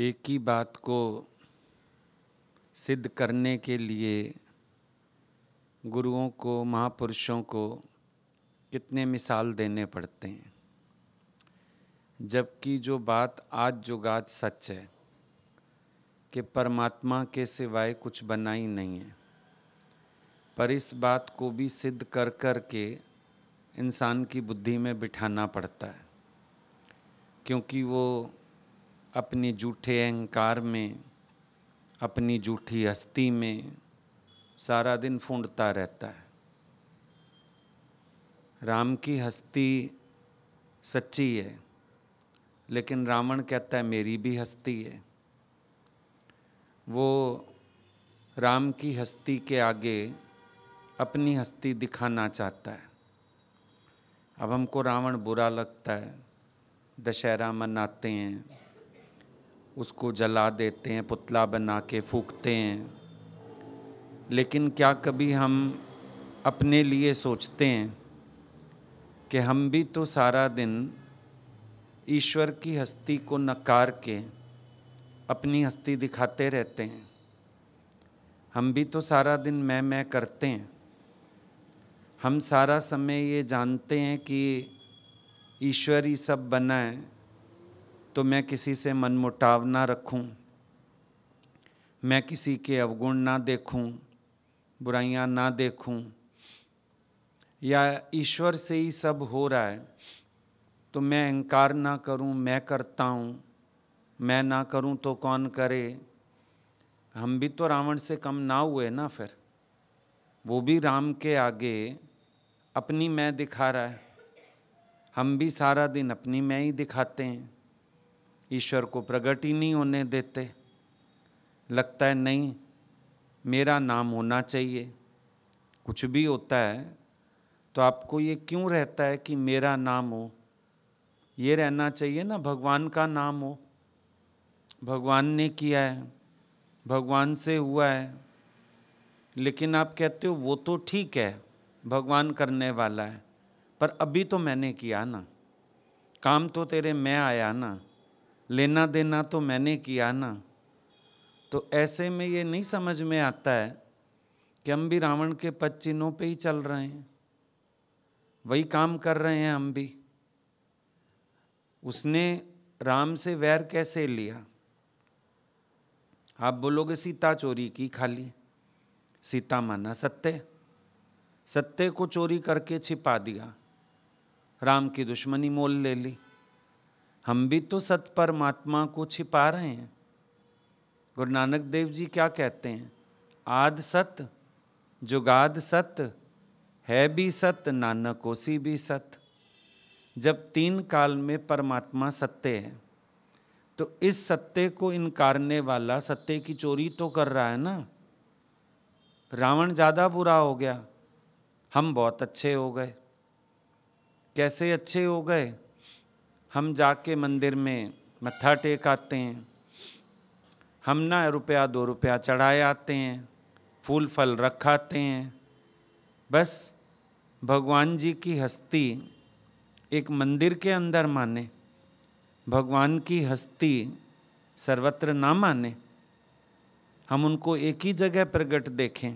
एक ही बात को सिद्ध करने के लिए गुरुओं को महापुरुषों को कितने मिसाल देने पड़ते हैं जबकि जो बात आज जो गाज सच है कि परमात्मा के सिवाय कुछ बना ही नहीं है पर इस बात को भी सिद्ध कर कर के इंसान की बुद्धि में बिठाना पड़ता है क्योंकि वो अपने झूठे अहंकार में अपनी झूठी हस्ती में सारा दिन फूंडता रहता है राम की हस्ती सच्ची है लेकिन रावण कहता है मेरी भी हस्ती है वो राम की हस्ती के आगे अपनी हस्ती दिखाना चाहता है अब हमको रावण बुरा लगता है दशहरा मनाते हैं उसको जला देते हैं पुतला बना के फूकते हैं लेकिन क्या कभी हम अपने लिए सोचते हैं कि हम भी तो सारा दिन ईश्वर की हस्ती को नकार के अपनी हस्ती दिखाते रहते हैं हम भी तो सारा दिन मैं मैं करते हैं हम सारा समय ये जानते हैं कि ईश्वर ही सब बना है तो मैं किसी से मनमुटाव ना रखूं, मैं किसी के अवगुण ना देखूं, बुराइयां ना देखूं, या ईश्वर से ही सब हो रहा है तो मैं अहंकार ना करूं, मैं करता हूं, मैं ना करूं तो कौन करे हम भी तो रावण से कम ना हुए ना फिर वो भी राम के आगे अपनी मैं दिखा रहा है हम भी सारा दिन अपनी मैं ही दिखाते हैं ईश्वर को प्रकट ही नहीं होने देते लगता है नहीं मेरा नाम होना चाहिए कुछ भी होता है तो आपको ये क्यों रहता है कि मेरा नाम हो ये रहना चाहिए ना भगवान का नाम हो भगवान ने किया है भगवान से हुआ है लेकिन आप कहते हो वो तो ठीक है भगवान करने वाला है पर अभी तो मैंने किया ना काम तो तेरे मैं आया ना लेना देना तो मैंने किया ना तो ऐसे में ये नहीं समझ में आता है कि हम भी रावण के पद चिन्हों पर ही चल रहे हैं वही काम कर रहे हैं हम भी उसने राम से वैर कैसे लिया आप बोलोगे सीता चोरी की खाली सीता माना सत्य सत्य को चोरी करके छिपा दिया राम की दुश्मनी मोल ले ली हम भी तो सत परमात्मा को छिपा रहे हैं गुरु नानक देव जी क्या कहते हैं आद सत जुगाद सत है भी सत ओसी भी सत जब तीन काल में परमात्मा सत्य है तो इस सत्य को इनकारने वाला सत्य की चोरी तो कर रहा है ना रावण ज़्यादा बुरा हो गया हम बहुत अच्छे हो गए कैसे अच्छे हो गए हम जाके मंदिर में मत्था टेक आते हैं हम ना रुपया दो रुपया चढ़ाए आते हैं फूल फल रखाते हैं बस भगवान जी की हस्ती एक मंदिर के अंदर माने भगवान की हस्ती सर्वत्र ना माने हम उनको एक ही जगह प्रकट देखें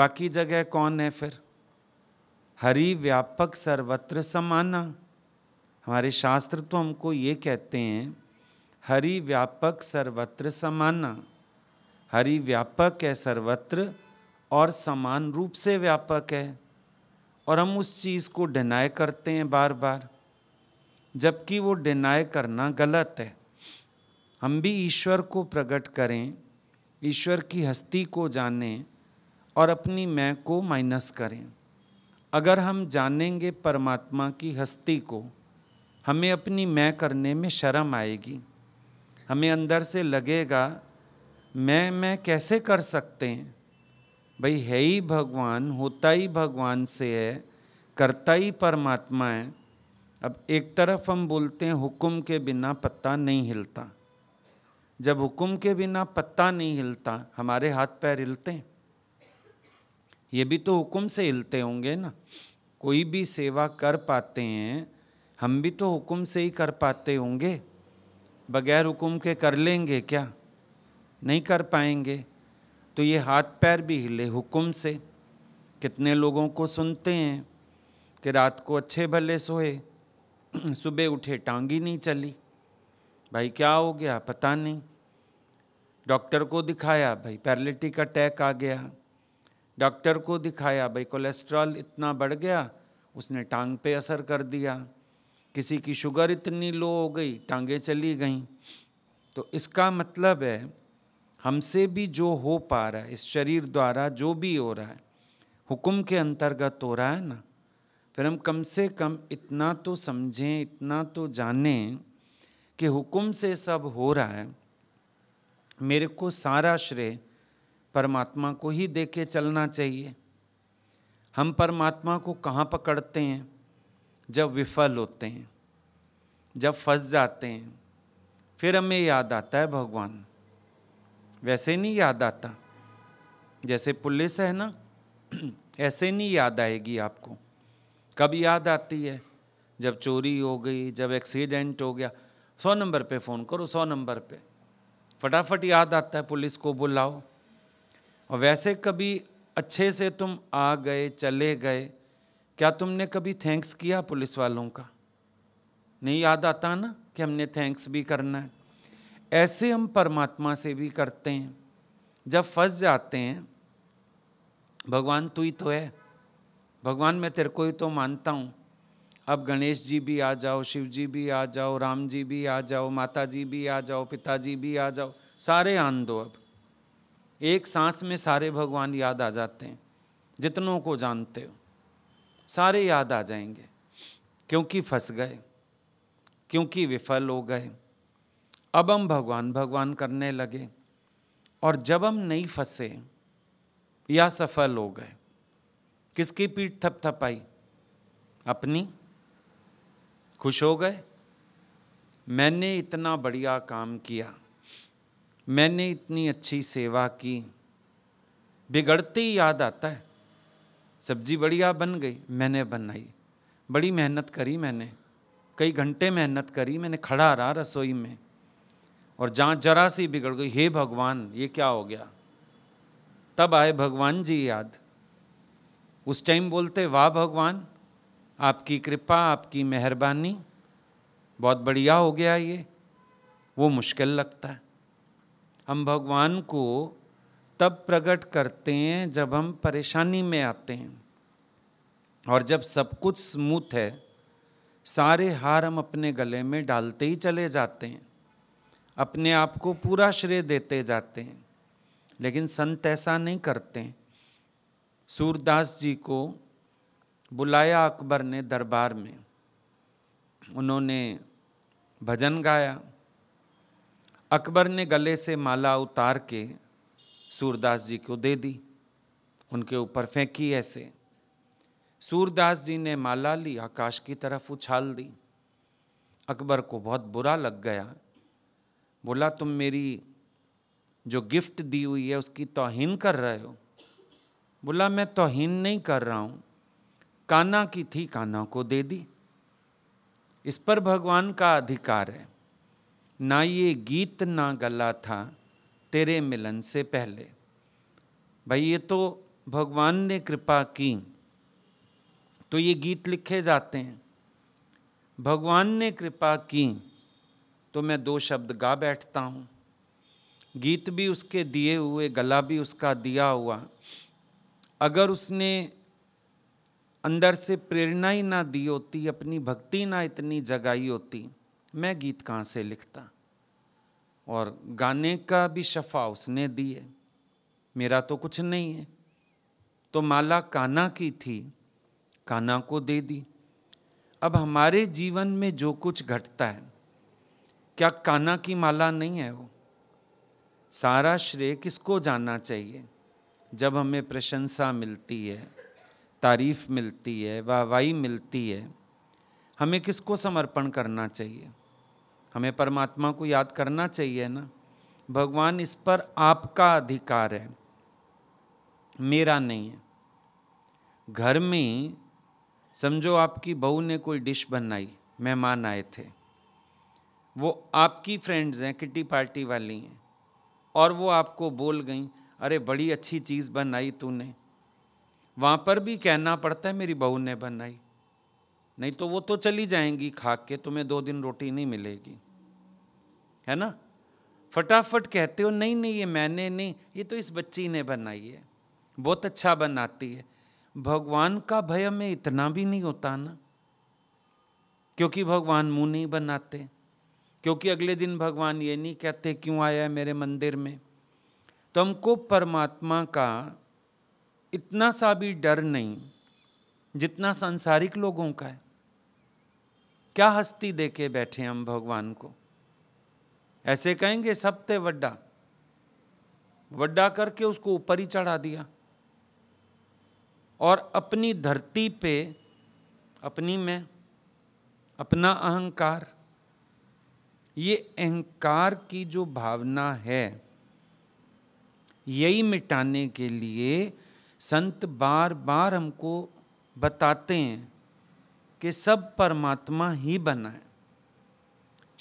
बाकी जगह कौन है फिर हरि व्यापक सर्वत्र समाना हमारे शास्त्र तो हमको ये कहते हैं हरि व्यापक सर्वत्र समाना हरि व्यापक है सर्वत्र और समान रूप से व्यापक है और हम उस चीज़ को डिनाय करते हैं बार बार जबकि वो डिनाय करना गलत है हम भी ईश्वर को प्रकट करें ईश्वर की हस्ती को जानें और अपनी मैं को माइनस करें अगर हम जानेंगे परमात्मा की हस्ती को हमें अपनी मैं करने में शर्म आएगी हमें अंदर से लगेगा मैं मैं कैसे कर सकते हैं भाई है ही भगवान होता ही भगवान से है करता ही परमात्मा है अब एक तरफ हम बोलते हैं हुक्म के बिना पत्ता नहीं हिलता जब हुक्म के बिना पत्ता नहीं हिलता हमारे हाथ पैर हिलते हैं ये भी तो हुक्म से हिलते होंगे ना कोई भी सेवा कर पाते हैं हम भी तो हुक्म से ही कर पाते होंगे बगैर हुक्म के कर लेंगे क्या नहीं कर पाएंगे तो ये हाथ पैर भी हिले हुक्म से कितने लोगों को सुनते हैं कि रात को अच्छे भले सोए सुबह उठे टांगी नहीं चली भाई क्या हो गया पता नहीं डॉक्टर को दिखाया भाई पैरलिटिक अटैक आ गया डॉक्टर को दिखाया भाई कोलेस्ट्रॉल इतना बढ़ गया उसने टांग पे असर कर दिया किसी की शुगर इतनी लो हो गई टांगे चली गई तो इसका मतलब है हमसे भी जो हो पा रहा है इस शरीर द्वारा जो भी हो रहा है हुक्म के अंतर्गत हो रहा है ना फिर हम कम से कम इतना तो समझें इतना तो जाने कि हुक्म से सब हो रहा है मेरे को सारा श्रेय परमात्मा को ही दे के चलना चाहिए हम परमात्मा को कहाँ पकड़ते हैं जब विफल होते हैं जब फंस जाते हैं फिर हमें याद आता है भगवान वैसे नहीं याद आता जैसे पुलिस है ना ऐसे नहीं याद आएगी आपको कब याद आती है जब चोरी हो गई जब एक्सीडेंट हो गया सौ नंबर पे फ़ोन करो सौ नंबर पे फटाफट याद आता है पुलिस को बुलाओ और वैसे कभी अच्छे से तुम आ गए चले गए क्या तुमने कभी थैंक्स किया पुलिस वालों का नहीं याद आता ना कि हमने थैंक्स भी करना है ऐसे हम परमात्मा से भी करते हैं जब फंस जाते हैं भगवान तू ही तो है भगवान मैं तेरे को ही तो मानता हूँ अब गणेश जी भी आ जाओ शिव जी भी आ जाओ राम जी भी आ जाओ माता जी भी आ जाओ पिताजी भी आ जाओ सारे आन दो अब एक सांस में सारे भगवान याद आ जाते हैं जितनों को जानते हो सारे याद आ जाएंगे क्योंकि फंस गए क्योंकि विफल हो गए अब हम भगवान भगवान करने लगे और जब हम नहीं फंसे या सफल हो गए किसकी पीठ थपथपाई अपनी खुश हो गए मैंने इतना बढ़िया काम किया मैंने इतनी अच्छी सेवा की बिगड़ते ही याद आता है सब्जी बढ़िया बन गई मैंने बनाई बड़ी मेहनत करी मैंने कई घंटे मेहनत करी मैंने खड़ा रहा रसोई में और जहाँ जरा सी बिगड़ गई हे भगवान ये क्या हो गया तब आए भगवान जी याद उस टाइम बोलते वाह भगवान आपकी कृपा आपकी मेहरबानी बहुत बढ़िया हो गया ये वो मुश्किल लगता है हम भगवान को तब प्रकट करते हैं जब हम परेशानी में आते हैं और जब सब कुछ स्मूथ है सारे हार हम अपने गले में डालते ही चले जाते हैं अपने आप को पूरा श्रेय देते जाते हैं लेकिन संत ऐसा नहीं करते सूरदास जी को बुलाया अकबर ने दरबार में उन्होंने भजन गाया अकबर ने गले से माला उतार के सूरदास जी को दे दी उनके ऊपर फेंकी ऐसे सूरदास जी ने माला ली आकाश की तरफ उछाल दी अकबर को बहुत बुरा लग गया बोला तुम मेरी जो गिफ्ट दी हुई है उसकी तोहिन कर रहे हो बोला मैं तोहिन नहीं कर रहा हूँ काना की थी काना को दे दी इस पर भगवान का अधिकार है ना ये गीत ना गला था तेरे मिलन से पहले भाई ये तो भगवान ने कृपा की तो ये गीत लिखे जाते हैं भगवान ने कृपा की तो मैं दो शब्द गा बैठता हूँ गीत भी उसके दिए हुए गला भी उसका दिया हुआ अगर उसने अंदर से प्रेरणा ही ना दी होती अपनी भक्ति ना इतनी जगाई होती मैं गीत कहाँ से लिखता और गाने का भी शफा उसने दी है मेरा तो कुछ नहीं है तो माला काना की थी काना को दे दी अब हमारे जीवन में जो कुछ घटता है क्या काना की माला नहीं है वो सारा श्रेय किसको जाना चाहिए जब हमें प्रशंसा मिलती है तारीफ मिलती है वाहवाही मिलती है हमें किसको समर्पण करना चाहिए हमें परमात्मा को याद करना चाहिए ना भगवान इस पर आपका अधिकार है मेरा नहीं है घर में समझो आपकी बहू ने कोई डिश बनाई मेहमान आए थे वो आपकी फ्रेंड्स हैं किटी पार्टी वाली हैं और वो आपको बोल गई अरे बड़ी अच्छी चीज़ बनाई तूने वहाँ पर भी कहना पड़ता है मेरी बहू ने बनाई नहीं तो वो तो चली जाएंगी खा के तुम्हें दो दिन रोटी नहीं मिलेगी है ना फटाफट कहते हो नहीं नहीं ये मैंने नहीं ये तो इस बच्ची ने बनाई है बहुत अच्छा बनाती है भगवान का भय में इतना भी नहीं होता ना क्योंकि भगवान मुंह नहीं बनाते क्योंकि अगले दिन भगवान ये नहीं कहते क्यों आया है मेरे मंदिर में तो हमको परमात्मा का इतना सा भी डर नहीं जितना सांसारिक लोगों का है क्या हस्ती दे के बैठे हम भगवान को ऐसे कहेंगे सब ते वड्डा वड्डा करके उसको ऊपर ही चढ़ा दिया और अपनी धरती पे अपनी में अपना अहंकार ये अहंकार की जो भावना है यही मिटाने के लिए संत बार बार हमको बताते हैं कि सब परमात्मा ही बनाए है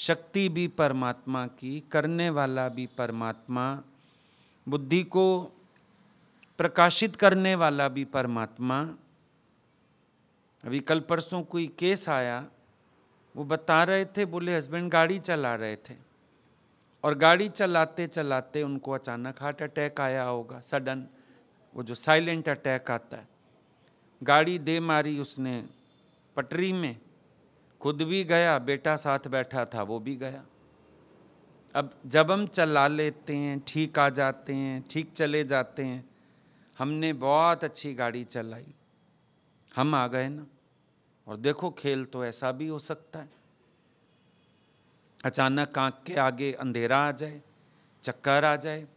शक्ति भी परमात्मा की करने वाला भी परमात्मा बुद्धि को प्रकाशित करने वाला भी परमात्मा अभी कल परसों कोई केस आया वो बता रहे थे बोले हस्बैंड गाड़ी चला रहे थे और गाड़ी चलाते चलाते उनको अचानक हार्ट अटैक आया होगा सडन वो जो साइलेंट अटैक आता है गाड़ी दे मारी उसने पटरी में खुद भी गया बेटा साथ बैठा था वो भी गया अब जब हम चला लेते हैं ठीक आ जाते हैं ठीक चले जाते हैं हमने बहुत अच्छी गाड़ी चलाई हम आ गए ना और देखो खेल तो ऐसा भी हो सकता है अचानक आँख के आगे अंधेरा आ जाए चक्कर आ जाए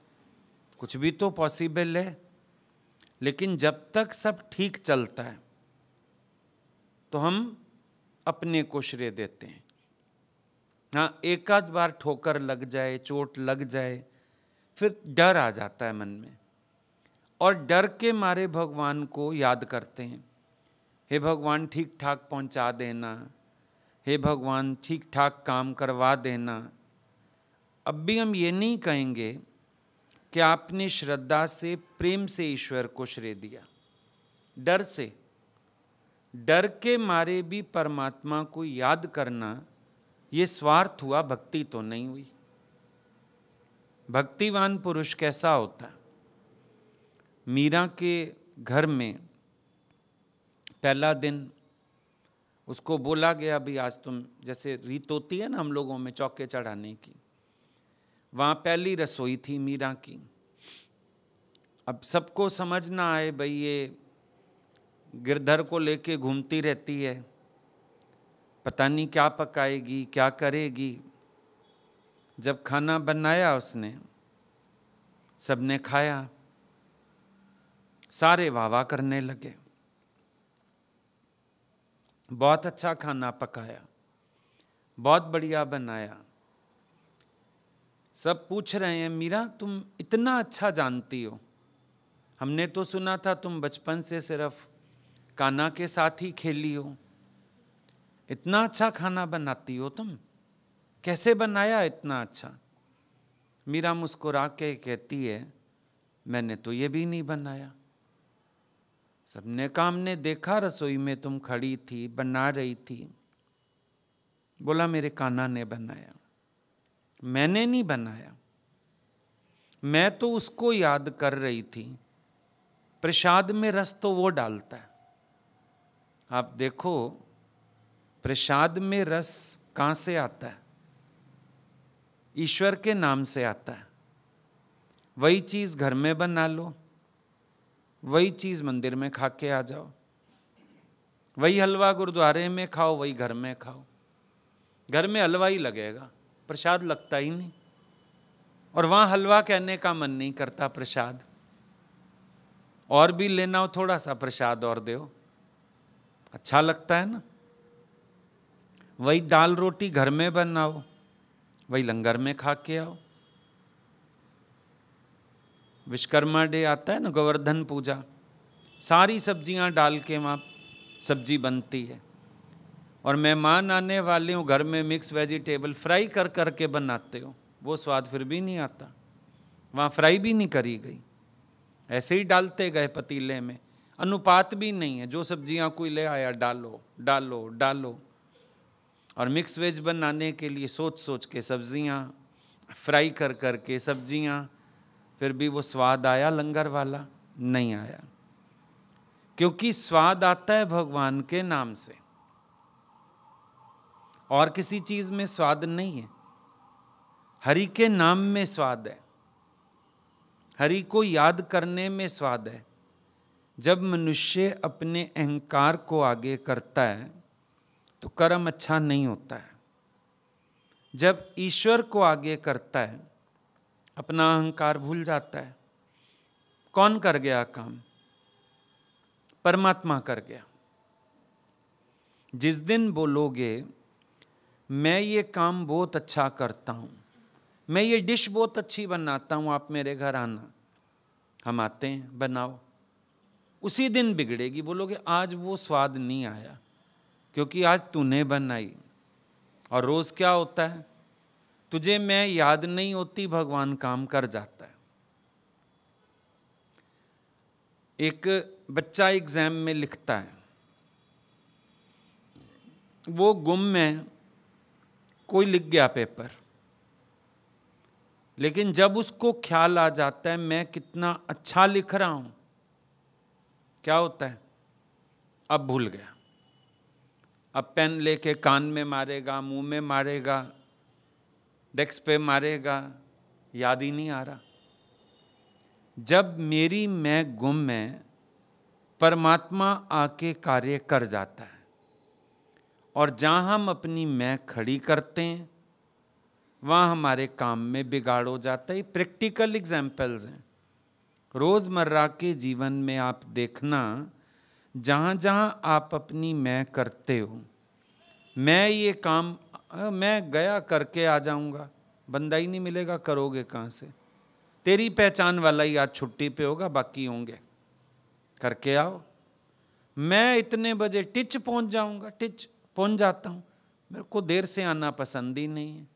कुछ भी तो पॉसिबल है लेकिन जब तक सब ठीक चलता है तो हम अपने को श्रेय देते हैं हाँ एकाध बार ठोकर लग जाए चोट लग जाए फिर डर आ जाता है मन में और डर के मारे भगवान को याद करते हैं हे भगवान ठीक ठाक पहुंचा देना हे भगवान ठीक ठाक काम करवा देना अब भी हम ये नहीं कहेंगे कि आपने श्रद्धा से प्रेम से ईश्वर को श्रेय दिया डर से डर के मारे भी परमात्मा को याद करना ये स्वार्थ हुआ भक्ति तो नहीं हुई भक्तिवान पुरुष कैसा होता मीरा के घर में पहला दिन उसको बोला गया अभी आज तुम जैसे रीत होती है ना हम लोगों में चौके चढ़ाने की वहाँ पहली रसोई थी मीरा की अब सबको समझ ना आए भाई ये गिरधर को लेके घूमती रहती है पता नहीं क्या पकाएगी क्या करेगी जब खाना बनाया उसने सबने खाया सारे वाहवा करने लगे बहुत अच्छा खाना पकाया बहुत बढ़िया बनाया सब पूछ रहे हैं मीरा तुम इतना अच्छा जानती हो हमने तो सुना था तुम बचपन से सिर्फ काना के साथ ही खेली हो इतना अच्छा खाना बनाती हो तुम कैसे बनाया इतना अच्छा मीरा मुस्कुरा के कहती है मैंने तो ये भी नहीं बनाया सबने काम ने देखा रसोई में तुम खड़ी थी बना रही थी बोला मेरे काना ने बनाया मैंने नहीं बनाया मैं तो उसको याद कर रही थी प्रसाद में रस तो वो डालता है आप देखो प्रसाद में रस कहाँ से आता है ईश्वर के नाम से आता है वही चीज़ घर में बना लो वही चीज़ मंदिर में खा के आ जाओ वही हलवा गुरुद्वारे में खाओ वही घर में खाओ घर में हलवा ही लगेगा प्रसाद लगता ही नहीं और वहाँ हलवा कहने का मन नहीं करता प्रसाद और भी लेना हो थोड़ा सा प्रसाद और दो अच्छा लगता है ना वही दाल रोटी घर में बनाओ वही लंगर में खा के आओ विश्वकर्मा डे आता है ना गोवर्धन पूजा सारी सब्जियां डाल के वहाँ सब्जी बनती है और मेहमान आने वाले हो घर में मिक्स वेजिटेबल फ्राई कर कर के बनाते हो वो स्वाद फिर भी नहीं आता वहाँ फ्राई भी नहीं करी गई ऐसे ही डालते गए पतीले में अनुपात भी नहीं है जो सब्जियां कोई ले आया डालो डालो डालो और मिक्स वेज बनाने के लिए सोच सोच के सब्जियां फ्राई कर कर के सब्जियां फिर भी वो स्वाद आया लंगर वाला नहीं आया क्योंकि स्वाद आता है भगवान के नाम से और किसी चीज़ में स्वाद नहीं है हरि के नाम में स्वाद है हरि को याद करने में स्वाद है जब मनुष्य अपने अहंकार को आगे करता है तो कर्म अच्छा नहीं होता है जब ईश्वर को आगे करता है अपना अहंकार भूल जाता है कौन कर गया काम परमात्मा कर गया जिस दिन बोलोगे मैं ये काम बहुत अच्छा करता हूँ मैं ये डिश बहुत अच्छी बनाता हूँ आप मेरे घर आना हम आते हैं बनाओ उसी दिन बिगड़ेगी बोलोगे आज वो स्वाद नहीं आया क्योंकि आज तूने बनाई और रोज़ क्या होता है तुझे मैं याद नहीं होती भगवान काम कर जाता है एक बच्चा एग्ज़ाम में लिखता है वो गुम में कोई लिख गया पेपर लेकिन जब उसको ख्याल आ जाता है मैं कितना अच्छा लिख रहा हूँ क्या होता है अब भूल गया अब पेन लेके कान में मारेगा मुंह में मारेगा डेस्क पे मारेगा याद ही नहीं आ रहा जब मेरी मैं गुम है परमात्मा आके कार्य कर जाता है और जहाँ हम अपनी मैं खड़ी करते हैं वहाँ हमारे काम में बिगाड़ हो जाता है प्रैक्टिकल एग्जाम्पल्स हैं रोज़मर्रा के जीवन में आप देखना जहाँ जहाँ आप अपनी मैं करते हो मैं ये काम मैं गया करके आ जाऊँगा बंदा ही नहीं मिलेगा करोगे कहाँ से तेरी पहचान वाला ही आज छुट्टी पे होगा बाकी होंगे करके आओ मैं इतने बजे टिच पहुँच जाऊँगा टिच पहुँच जाता हूँ मेरे को देर से आना पसंद ही नहीं है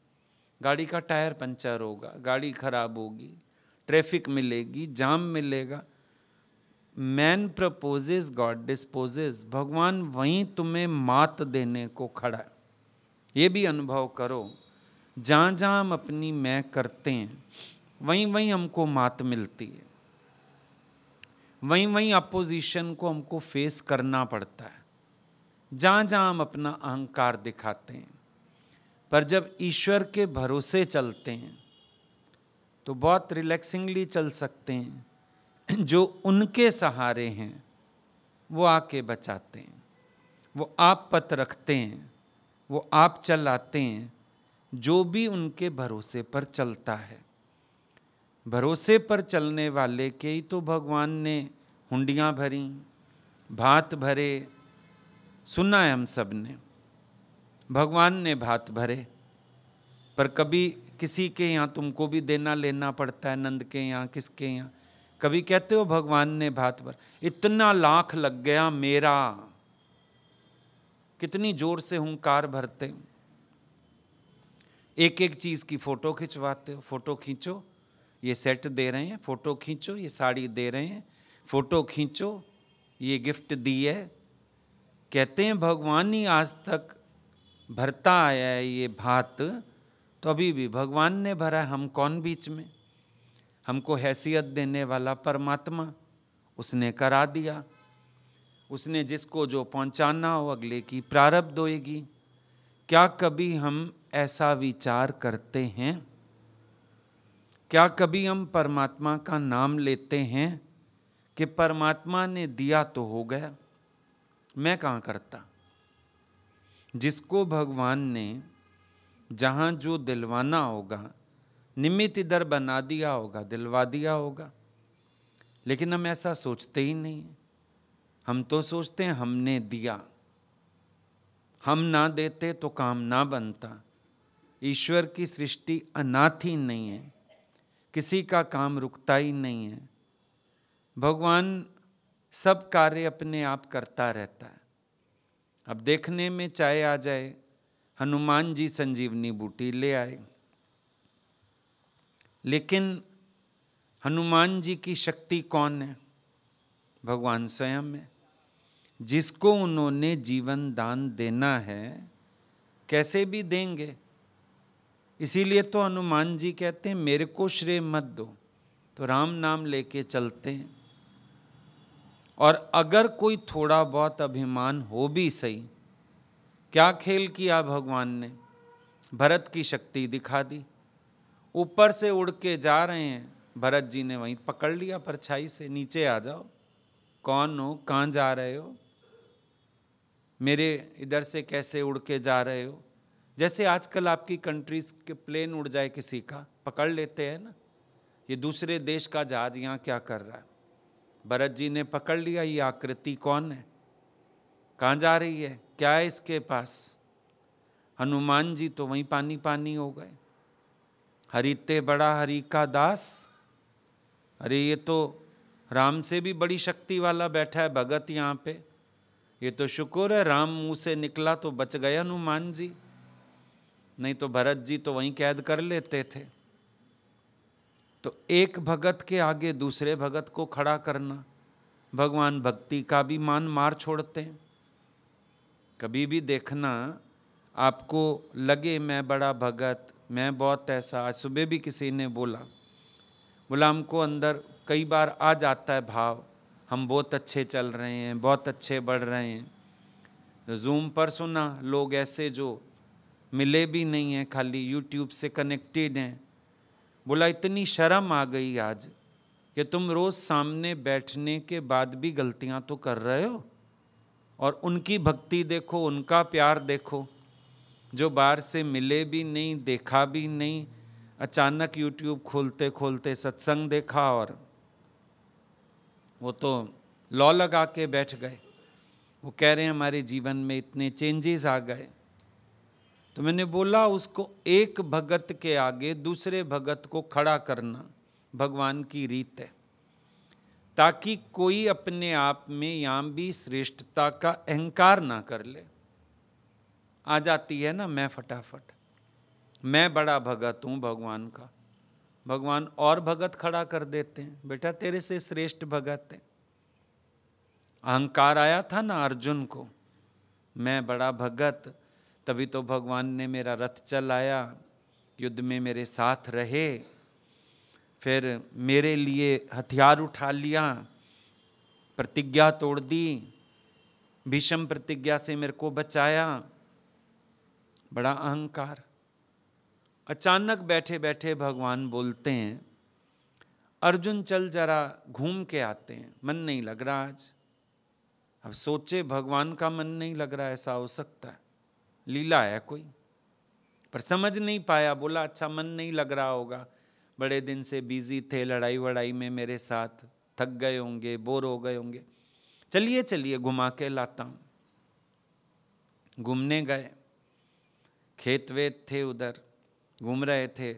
गाड़ी का टायर पंचर होगा गाड़ी खराब होगी ट्रैफिक मिलेगी जाम मिलेगा मैन प्रपोजेज गॉड डिस्पोजेज भगवान वहीं तुम्हें मात देने को खड़ा है ये भी अनुभव करो जहाँ जहाँ हम अपनी मैं करते हैं वहीं वहीं हमको मात मिलती है वहीं वहीं अपोजिशन को हमको फेस करना पड़ता है जहाँ जहाँ हम अपना अहंकार दिखाते हैं पर जब ईश्वर के भरोसे चलते हैं तो बहुत रिलैक्सिंगली चल सकते हैं जो उनके सहारे हैं वो आके बचाते हैं वो आप पत रखते हैं वो आप चलाते हैं जो भी उनके भरोसे पर चलता है भरोसे पर चलने वाले के ही तो भगवान ने हुंडियाँ भरी भात भरे सुना है हम सब ने भगवान ने भात भरे पर कभी किसी के यहाँ तुमको भी देना लेना पड़ता है नंद के यहाँ किसके यहाँ कभी कहते हो भगवान ने भात भर इतना लाख लग गया मेरा कितनी जोर से हुंकार भरते एक एक चीज़ की फ़ोटो खिंचवाते हो फ़ोटो खींचो ये सेट दे रहे हैं फ़ोटो खींचो ये साड़ी दे रहे हैं फ़ोटो खींचो ये गिफ्ट दी है कहते हैं भगवान ही आज तक भरता आया है ये भात तो अभी भी भगवान ने भरा हम कौन बीच में हमको हैसियत देने वाला परमात्मा उसने करा दिया उसने जिसको जो पहुंचाना हो अगले की प्रारब्ध होएगी क्या कभी हम ऐसा विचार करते हैं क्या कभी हम परमात्मा का नाम लेते हैं कि परमात्मा ने दिया तो हो गया मैं कहाँ करता जिसको भगवान ने जहाँ जो दिलवाना होगा निमित इधर बना दिया होगा दिलवा दिया होगा लेकिन हम ऐसा सोचते ही नहीं हम तो सोचते हैं हमने दिया हम ना देते तो काम ना बनता ईश्वर की सृष्टि अनाथ ही नहीं है किसी का काम रुकता ही नहीं है भगवान सब कार्य अपने आप करता रहता है अब देखने में चाहे आ जाए हनुमान जी संजीवनी बूटी ले आए लेकिन हनुमान जी की शक्ति कौन है भगवान स्वयं है जिसको उन्होंने जीवन दान देना है कैसे भी देंगे इसीलिए तो हनुमान जी कहते हैं मेरे को श्रेय मत दो तो राम नाम लेके चलते हैं और अगर कोई थोड़ा बहुत अभिमान हो भी सही क्या खेल किया भगवान ने भरत की शक्ति दिखा दी ऊपर से उड़ के जा रहे हैं भरत जी ने वहीं पकड़ लिया परछाई से नीचे आ जाओ कौन हो कहाँ जा रहे हो मेरे इधर से कैसे उड़ के जा रहे हो जैसे आजकल आपकी कंट्रीज के प्लेन उड़ जाए किसी का पकड़ लेते हैं ना ये दूसरे देश का जहाज यहाँ क्या कर रहा है भरत जी ने पकड़ लिया ये आकृति कौन है कहाँ जा रही है क्या है इसके पास हनुमान जी तो वहीं पानी पानी हो गए हरिते बड़ा हरि का दास अरे ये तो राम से भी बड़ी शक्ति वाला बैठा है भगत यहाँ पे ये तो शुक्र है राम मुंह से निकला तो बच गए हनुमान जी नहीं तो भरत जी तो वहीं कैद कर लेते थे तो एक भगत के आगे दूसरे भगत को खड़ा करना भगवान भक्ति का भी मान मार छोड़ते हैं कभी भी देखना आपको लगे मैं बड़ा भगत मैं बहुत ऐसा आज सुबह भी किसी ने बोला बोला हमको अंदर कई बार आ जाता है भाव हम बहुत अच्छे चल रहे हैं बहुत अच्छे बढ़ रहे हैं तो जूम पर सुना लोग ऐसे जो मिले भी नहीं हैं खाली यूट्यूब से कनेक्टेड हैं बोला इतनी शर्म आ गई आज कि तुम रोज़ सामने बैठने के बाद भी गलतियां तो कर रहे हो और उनकी भक्ति देखो उनका प्यार देखो जो बाहर से मिले भी नहीं देखा भी नहीं अचानक यूट्यूब खोलते खोलते सत्संग देखा और वो तो लॉ लगा के बैठ गए वो कह रहे हैं हमारे जीवन में इतने चेंजेस आ गए तो मैंने बोला उसको एक भगत के आगे दूसरे भगत को खड़ा करना भगवान की रीत है ताकि कोई अपने आप में यहां भी श्रेष्ठता का अहंकार ना कर ले आ जाती है ना मैं फटाफट मैं बड़ा भगत हूं भगवान का भगवान और भगत खड़ा कर देते हैं बेटा तेरे से श्रेष्ठ भगत है अहंकार आया था ना अर्जुन को मैं बड़ा भगत तभी तो भगवान ने मेरा रथ चलाया युद्ध में मेरे साथ रहे फिर मेरे लिए हथियार उठा लिया प्रतिज्ञा तोड़ दी भीषम प्रतिज्ञा से मेरे को बचाया बड़ा अहंकार अचानक बैठे बैठे भगवान बोलते हैं अर्जुन चल जरा घूम के आते हैं मन नहीं लग रहा आज अब सोचे भगवान का मन नहीं लग रहा ऐसा हो सकता है लीला है कोई पर समझ नहीं पाया बोला अच्छा मन नहीं लग रहा होगा बड़े दिन से बिजी थे लड़ाई वड़ाई में मेरे साथ थक गए होंगे बोर हो गए होंगे चलिए चलिए घुमा के लाता हूँ घूमने गए खेत वेत थे उधर घूम रहे थे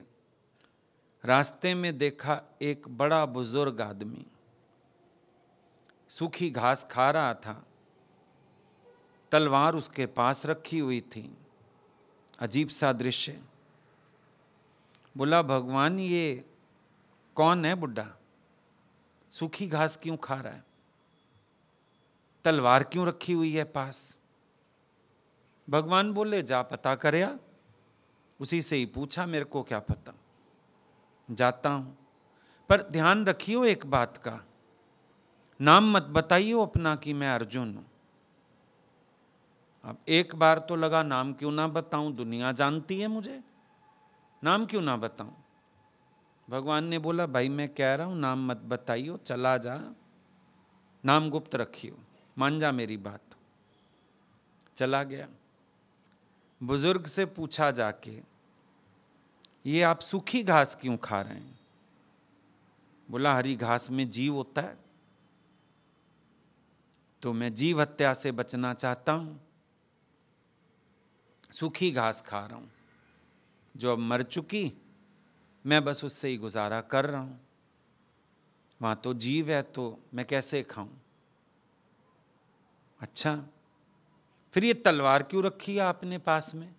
रास्ते में देखा एक बड़ा बुजुर्ग आदमी सूखी घास खा रहा था तलवार उसके पास रखी हुई थी अजीब सा दृश्य बोला भगवान ये कौन है बुढ़ा सूखी घास क्यों खा रहा है तलवार क्यों रखी हुई है पास भगवान बोले जा पता कर उसी से ही पूछा मेरे को क्या पता जाता हूं पर ध्यान रखियो एक बात का नाम मत बताइयो अपना कि मैं अर्जुन हूं अब एक बार तो लगा नाम क्यों ना बताऊं दुनिया जानती है मुझे नाम क्यों ना बताऊं भगवान ने बोला भाई मैं कह रहा हूं नाम मत बताइयो चला जा नाम गुप्त रखियो मान जा मेरी बात चला गया बुजुर्ग से पूछा जाके ये आप सूखी घास क्यों खा रहे हैं बोला हरी घास में जीव होता है तो मैं जीव हत्या से बचना चाहता हूं सूखी घास खा रहा हूं जो अब मर चुकी मैं बस उससे ही गुजारा कर रहा हूँ वहाँ तो जीव है तो मैं कैसे खाऊं अच्छा फिर ये तलवार क्यों रखी है आपने पास में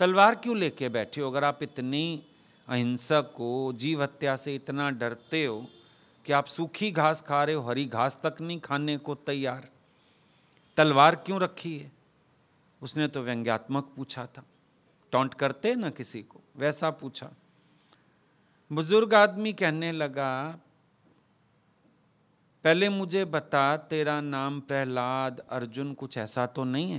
तलवार क्यों लेके बैठे हो अगर आप इतनी अहिंसक हो जीव हत्या से इतना डरते हो कि आप सूखी घास खा रहे हो हरी घास तक नहीं खाने को तैयार तलवार क्यों रखी है उसने तो व्यंग्यात्मक पूछा था टोंट करते ना किसी को वैसा पूछा बुजुर्ग आदमी कहने लगा पहले मुझे बता तेरा नाम प्रहलाद अर्जुन कुछ ऐसा तो नहीं है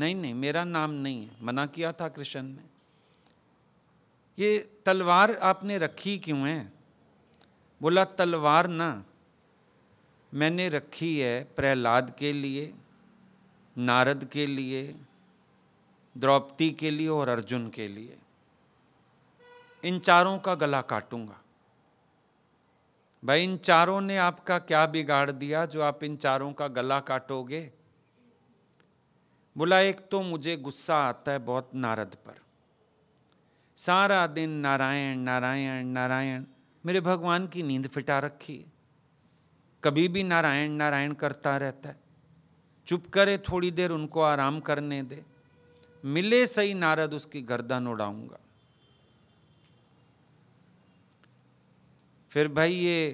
नहीं नहीं मेरा नाम नहीं है मना किया था कृष्ण ने ये तलवार आपने रखी क्यों है बोला तलवार ना मैंने रखी है प्रहलाद के लिए नारद के लिए द्रौपदी के लिए और अर्जुन के लिए इन चारों का गला काटूंगा भाई इन चारों ने आपका क्या बिगाड़ दिया जो आप इन चारों का गला काटोगे बोला एक तो मुझे गुस्सा आता है बहुत नारद पर सारा दिन नारायण नारायण नारायण मेरे भगवान की नींद फिटा रखी है कभी भी नारायण नारायण करता रहता है चुप करे थोड़ी देर उनको आराम करने दे मिले सही नारद उसकी गर्दन उड़ाऊंगा फिर भाई ये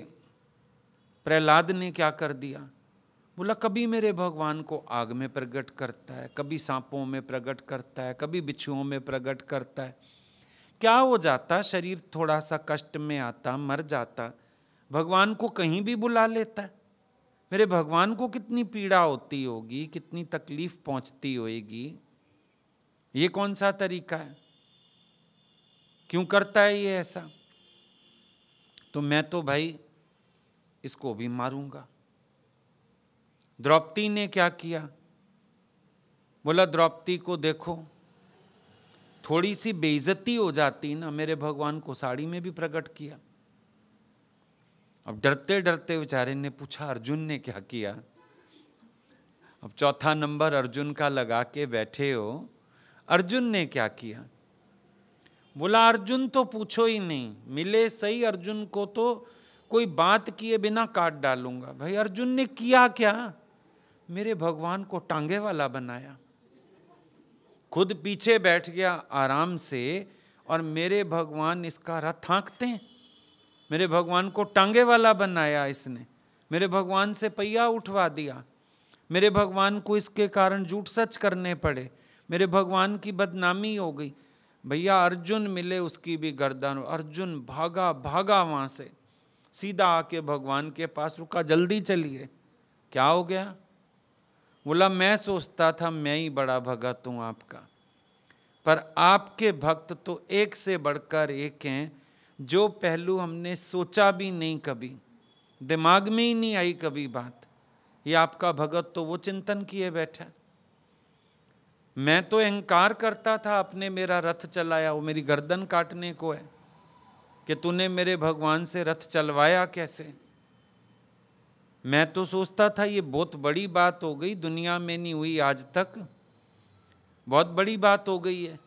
प्रहलाद ने क्या कर दिया बोला कभी मेरे भगवान को आग में प्रकट करता है कभी सांपों में प्रकट करता है कभी बिच्छुओं में प्रकट करता है क्या हो जाता शरीर थोड़ा सा कष्ट में आता मर जाता भगवान को कहीं भी बुला लेता है मेरे भगवान को कितनी पीड़ा होती होगी कितनी तकलीफ पहुंचती होगी ये कौन सा तरीका है क्यों करता है ये ऐसा तो मैं तो भाई इसको भी मारूंगा द्रौपदी ने क्या किया बोला द्रौपदी को देखो थोड़ी सी बेइज्जती हो जाती ना मेरे भगवान को साड़ी में भी प्रकट किया अब डरते डरते बेचारे ने पूछा अर्जुन ने क्या किया अब चौथा नंबर अर्जुन का लगा के बैठे हो अर्जुन ने क्या किया बोला अर्जुन तो पूछो ही नहीं मिले सही अर्जुन को तो कोई बात किए बिना काट डालूंगा भाई अर्जुन ने किया क्या मेरे भगवान को टांगे वाला बनाया खुद पीछे बैठ गया आराम से और मेरे भगवान इसका रथ थाकते हैं मेरे भगवान को टांगे वाला बनाया इसने मेरे भगवान से पहिया उठवा दिया मेरे भगवान को इसके कारण झूठ सच करने पड़े मेरे भगवान की बदनामी हो गई भैया अर्जुन मिले उसकी भी गर्दन अर्जुन भागा भागा वहाँ से सीधा आके भगवान के पास रुका जल्दी चलिए क्या हो गया बोला मैं सोचता था मैं ही बड़ा भगत हूँ आपका पर आपके भक्त तो एक से बढ़कर एक हैं जो पहलू हमने सोचा भी नहीं कभी दिमाग में ही नहीं आई कभी बात ये आपका भगत तो वो चिंतन किए बैठा मैं तो अहंकार करता था अपने मेरा रथ चलाया वो मेरी गर्दन काटने को है कि तूने मेरे भगवान से रथ चलवाया कैसे मैं तो सोचता था ये बहुत बड़ी बात हो गई दुनिया में नहीं हुई आज तक बहुत बड़ी बात हो गई है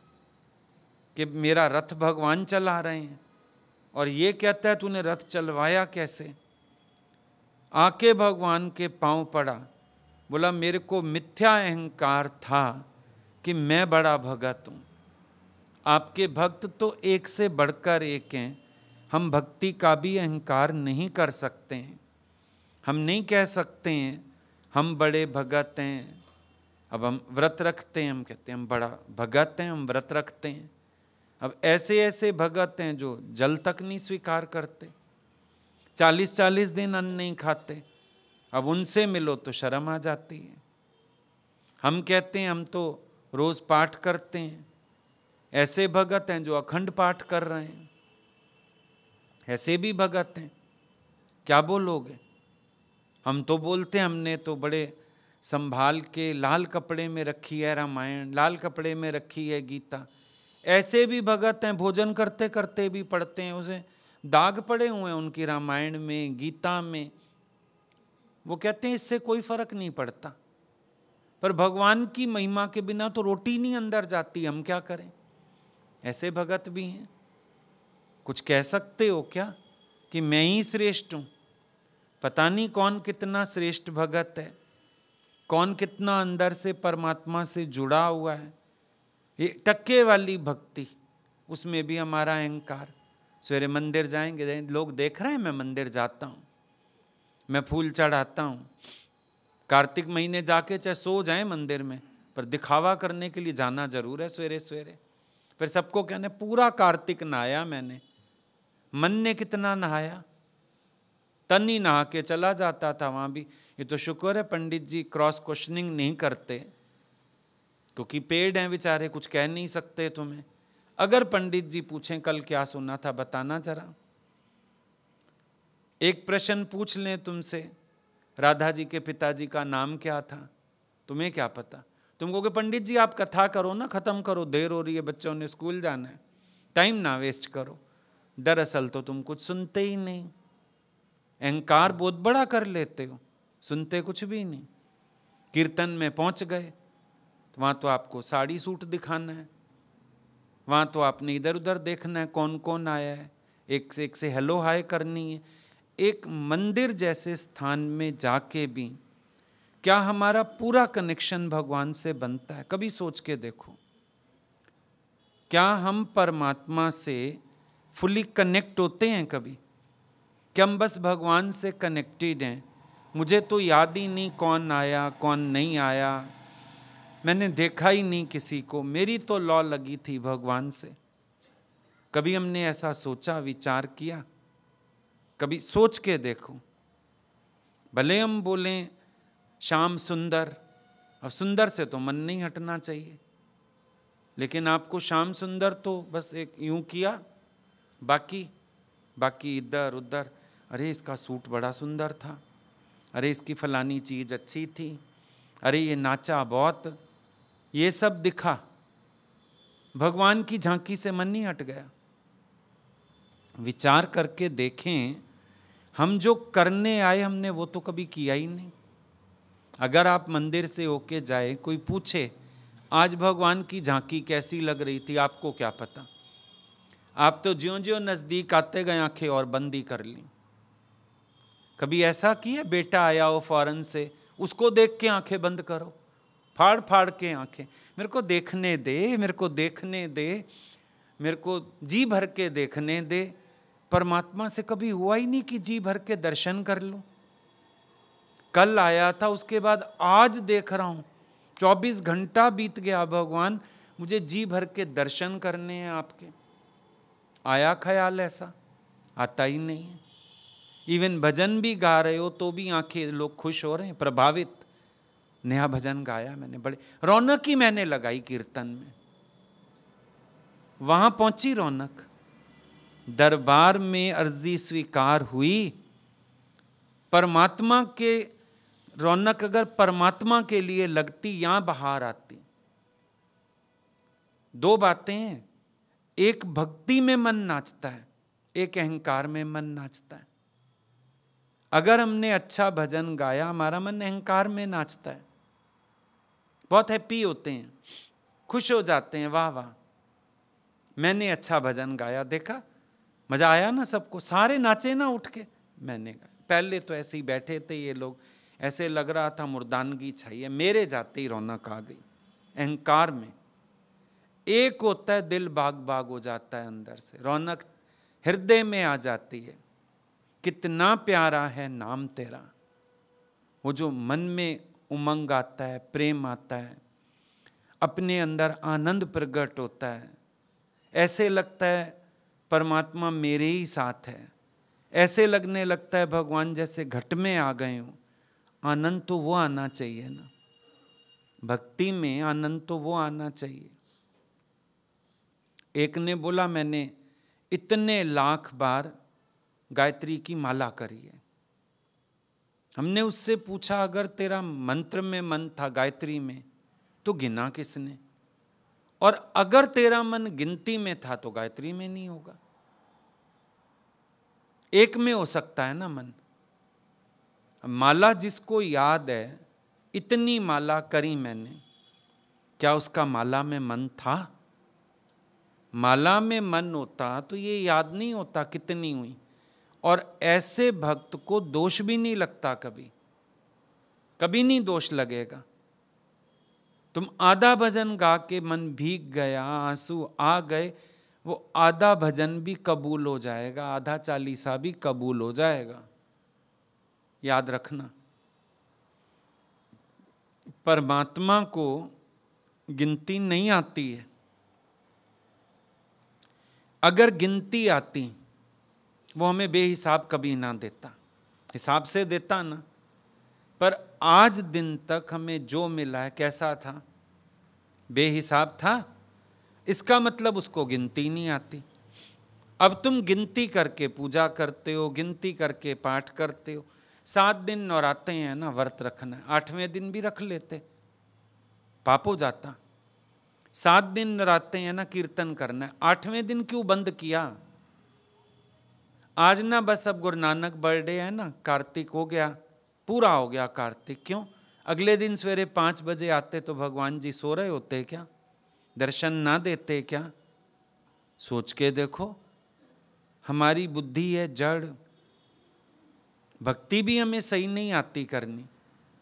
कि मेरा रथ भगवान चला रहे हैं और ये कहता है तूने रथ चलवाया कैसे आके भगवान के पांव पड़ा बोला मेरे को मिथ्या अहंकार था कि मैं बड़ा भगत हूँ आपके भक्त तो एक से बढ़कर एक हैं हम भक्ति का भी अहंकार नहीं कर सकते हैं हम नहीं कह सकते हैं हम बड़े भगत हैं अब हम व्रत रखते हैं हम कहते हैं हम बड़ा भगत हैं हम व्रत रखते हैं अब ऐसे ऐसे भगत हैं जो जल तक नहीं स्वीकार करते चालीस चालीस दिन अन्न नहीं खाते अब उनसे मिलो तो शर्म आ जाती है हम कहते हैं हम तो रोज पाठ करते हैं ऐसे भगत हैं जो अखंड पाठ कर रहे हैं ऐसे भी भगत हैं क्या बोलोगे हम तो बोलते हैं हमने तो बड़े संभाल के लाल कपड़े में रखी है रामायण लाल कपड़े में रखी है गीता ऐसे भी भगत हैं भोजन करते करते भी पढ़ते हैं उसे दाग पड़े हुए हैं उनकी रामायण में गीता में वो कहते हैं इससे कोई फर्क नहीं पड़ता पर भगवान की महिमा के बिना तो रोटी नहीं अंदर जाती हम क्या करें ऐसे भगत भी हैं कुछ कह सकते हो क्या कि मैं ही श्रेष्ठ हूँ पता नहीं कौन कितना श्रेष्ठ भगत है कौन कितना अंदर से परमात्मा से जुड़ा हुआ है ये टक्के वाली भक्ति उसमें भी हमारा अहंकार सवेरे मंदिर जाएंगे लोग देख रहे हैं मैं मंदिर जाता हूँ मैं फूल चढ़ाता हूँ कार्तिक महीने जाके चाहे सो जाए मंदिर में पर दिखावा करने के लिए जाना जरूर है सवेरे सवेरे फिर सबको कहने पूरा कार्तिक नहाया मैंने मन ने कितना नहाया तन ही नहा के चला जाता था वहाँ भी ये तो शुक्र है पंडित जी क्रॉस क्वेश्चनिंग नहीं करते क्योंकि पेड़ हैं बेचारे कुछ कह नहीं सकते तुम्हें अगर पंडित जी पूछें कल क्या सुना था बताना जरा एक प्रश्न पूछ लें तुमसे राधा जी के पिताजी का नाम क्या था तुम्हें क्या पता तुम कहोगे पंडित जी आप कथा करो ना ख़त्म करो देर हो रही है बच्चों ने स्कूल जाना है टाइम ना वेस्ट करो दरअसल तो तुम कुछ सुनते ही नहीं अहंकार हाँ। बहुत बड़ा कर लेते हो सुनते कुछ भी नहीं कीर्तन में पहुंच गए तो वहाँ तो आपको साड़ी सूट दिखाना है वहाँ तो आपने इधर उधर देखना है कौन कौन आया है एक से एक से हेलो हाय करनी है एक मंदिर जैसे स्थान में जाके भी क्या हमारा पूरा कनेक्शन भगवान से बनता है कभी सोच के देखो क्या हम परमात्मा से फुली कनेक्ट होते हैं कभी क्या हम बस भगवान से कनेक्टेड हैं मुझे तो याद ही नहीं कौन आया कौन नहीं आया मैंने देखा ही नहीं किसी को मेरी तो लॉ लगी थी भगवान से कभी हमने ऐसा सोचा विचार किया कभी सोच के देखो भले हम बोलें शाम सुंदर और सुंदर से तो मन नहीं हटना चाहिए लेकिन आपको शाम सुंदर तो बस एक यूं किया बाकी बाकी इधर उधर अरे इसका सूट बड़ा सुंदर था अरे इसकी फलानी चीज़ अच्छी थी अरे ये नाचा बहुत ये सब दिखा भगवान की झांकी से मन नहीं हट गया विचार करके देखें हम जो करने आए हमने वो तो कभी किया ही नहीं अगर आप मंदिर से होके जाए कोई पूछे आज भगवान की झांकी कैसी लग रही थी आपको क्या पता आप तो ज्यो ज्यो नज़दीक आते गए आंखें और बंदी कर ली कभी ऐसा किया बेटा आया हो फौरन से उसको देख के आंखें बंद करो फाड़ फाड़ के आंखें मेरे को देखने दे मेरे को देखने दे मेरे को जी भर के देखने दे परमात्मा से कभी हुआ ही नहीं कि जी भर के दर्शन कर लूँ कल आया था उसके बाद आज देख रहा हूँ चौबीस घंटा बीत गया भगवान मुझे जी भर के दर्शन करने हैं आपके आया ख्याल ऐसा आता ही नहीं है इवन भजन भी गा रहे हो तो भी आंखें लोग खुश हो रहे हैं प्रभावित नया भजन गाया मैंने बड़े रौनक ही मैंने लगाई कीर्तन में वहां पहुंची रौनक दरबार में अर्जी स्वीकार हुई परमात्मा के रौनक अगर परमात्मा के लिए लगती यहां बाहर आती दो बातें हैं एक भक्ति में मन नाचता है एक अहंकार में मन नाचता है अगर हमने अच्छा भजन गाया हमारा मन अहंकार में नाचता है बहुत हैप्पी होते हैं खुश हो जाते हैं वाह वाह मैंने अच्छा भजन गाया देखा मज़ा आया ना सबको सारे नाचे ना उठ के मैंने कहा पहले तो ऐसे ही बैठे थे ये लोग ऐसे लग रहा था मुर्दानगी छाई है मेरे जाते ही रौनक आ गई अहंकार में एक होता है दिल भाग भाग हो जाता है अंदर से रौनक हृदय में आ जाती है कितना प्यारा है नाम तेरा वो जो मन में उमंग आता है प्रेम आता है अपने अंदर आनंद प्रकट होता है ऐसे लगता है परमात्मा मेरे ही साथ है ऐसे लगने लगता है भगवान जैसे घट में आ गए हूँ आनंद तो वो आना चाहिए ना भक्ति में आनंद तो वो आना चाहिए एक ने बोला मैंने इतने लाख बार गायत्री की माला करी है हमने उससे पूछा अगर तेरा मंत्र में मन था गायत्री में तो गिना किसने और अगर तेरा मन गिनती में था तो गायत्री में नहीं होगा एक में हो सकता है ना मन माला जिसको याद है इतनी माला करी मैंने क्या उसका माला में मन था माला में मन होता तो ये याद नहीं होता कितनी हुई और ऐसे भक्त को दोष भी नहीं लगता कभी कभी नहीं दोष लगेगा तुम आधा भजन गा के मन भीग गया आंसू आ गए वो आधा भजन भी कबूल हो जाएगा आधा चालीसा भी कबूल हो जाएगा याद रखना परमात्मा को गिनती नहीं आती है अगर गिनती आती वो हमें बेहिसाब कभी ना देता हिसाब से देता ना पर आज दिन तक हमें जो मिला है कैसा था बेहिसाब था इसका मतलब उसको गिनती नहीं आती अब तुम गिनती करके पूजा करते हो गिनती करके पाठ करते हो सात दिन नौराते हैं ना व्रत रखना आठवें दिन भी रख लेते पापो जाता सात दिन नौराते हैं ना कीर्तन करना आठवें दिन क्यों बंद किया आज ना बस अब गुरु नानक बर्थडे है ना कार्तिक हो गया पूरा हो गया कार्तिक क्यों अगले दिन सवेरे पाँच बजे आते तो भगवान जी सो रहे होते क्या दर्शन ना देते क्या सोच के देखो हमारी बुद्धि है जड़ भक्ति भी हमें सही नहीं आती करनी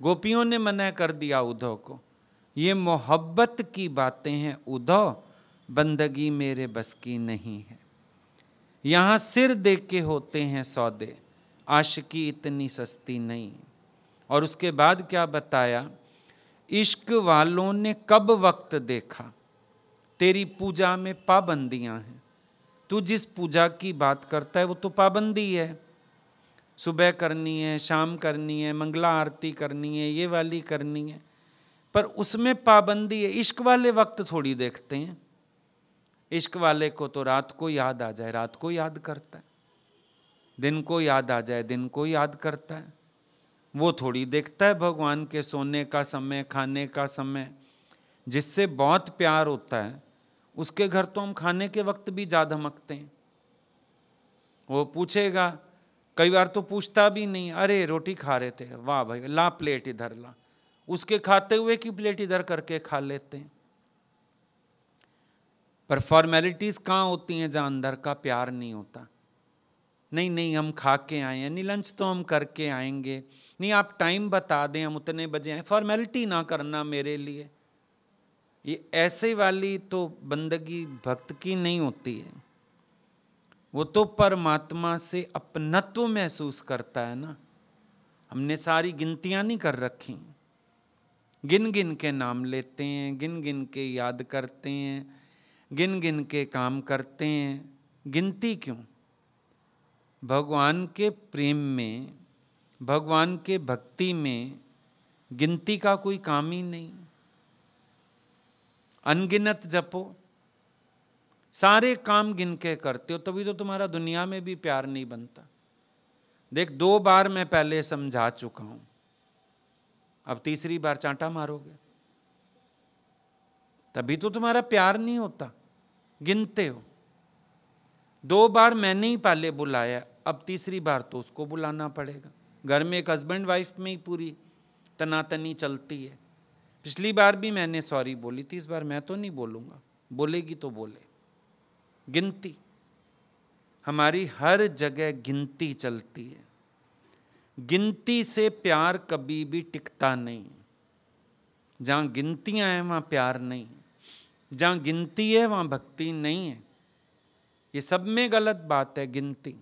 गोपियों ने मना कर दिया उद्धव को ये मोहब्बत की बातें हैं उद्धव बंदगी मेरे बस की नहीं है यहाँ सिर देख के होते हैं सौदे आशिकी इतनी सस्ती नहीं और उसके बाद क्या बताया इश्क वालों ने कब वक्त देखा तेरी पूजा में पाबंदियां हैं तू जिस पूजा की बात करता है वो तो पाबंदी है सुबह करनी है शाम करनी है मंगला आरती करनी है ये वाली करनी है पर उसमें पाबंदी है इश्क वाले वक्त थोड़ी देखते हैं इश्क वाले को तो रात को याद आ जाए रात को याद करता है दिन को याद आ जाए दिन को याद करता है वो थोड़ी देखता है भगवान के सोने का समय खाने का समय जिससे बहुत प्यार होता है उसके घर तो हम खाने के वक्त भी जा धमकते हैं वो पूछेगा कई बार तो पूछता भी नहीं अरे रोटी खा रहे थे वाह भाई ला प्लेट इधर ला उसके खाते हुए की प्लेट इधर करके खा लेते हैं पर फॉर्मेलिटीज़ कहाँ होती हैं जहाँ अंदर का प्यार नहीं होता नहीं नहीं हम खा के आए हैं नहीं लंच तो हम करके आएंगे नहीं आप टाइम बता दें हम उतने बजे आए फॉर्मेलिटी ना करना मेरे लिए ये ऐसे वाली तो बंदगी भक्त की नहीं होती है वो तो परमात्मा से अपनत्व महसूस करता है ना हमने सारी गिनतियाँ नहीं कर रखी गिन गिन के नाम लेते हैं गिन गिन के याद करते हैं गिन गिन के काम करते हैं गिनती क्यों भगवान के प्रेम में भगवान के भक्ति में गिनती का कोई काम ही नहीं अनगिनत जपो सारे काम गिन के करते हो तभी तो तुम्हारा दुनिया में भी प्यार नहीं बनता देख दो बार मैं पहले समझा चुका हूं अब तीसरी बार चांटा मारोगे तभी तो तुम्हारा प्यार नहीं होता गिनते हो दो बार मैंने ही पहले बुलाया अब तीसरी बार तो उसको बुलाना पड़ेगा घर में एक हस्बैंड वाइफ में ही पूरी तनातनी चलती है पिछली बार भी मैंने सॉरी बोली थी इस बार मैं तो नहीं बोलूँगा बोलेगी तो बोले गिनती हमारी हर जगह गिनती चलती है गिनती से प्यार कभी भी टिकता नहीं जहाँ गिनतियाँ हैं वहाँ प्यार नहीं जहाँ गिनती है वहाँ भक्ति नहीं है ये सब में गलत बात है गिनती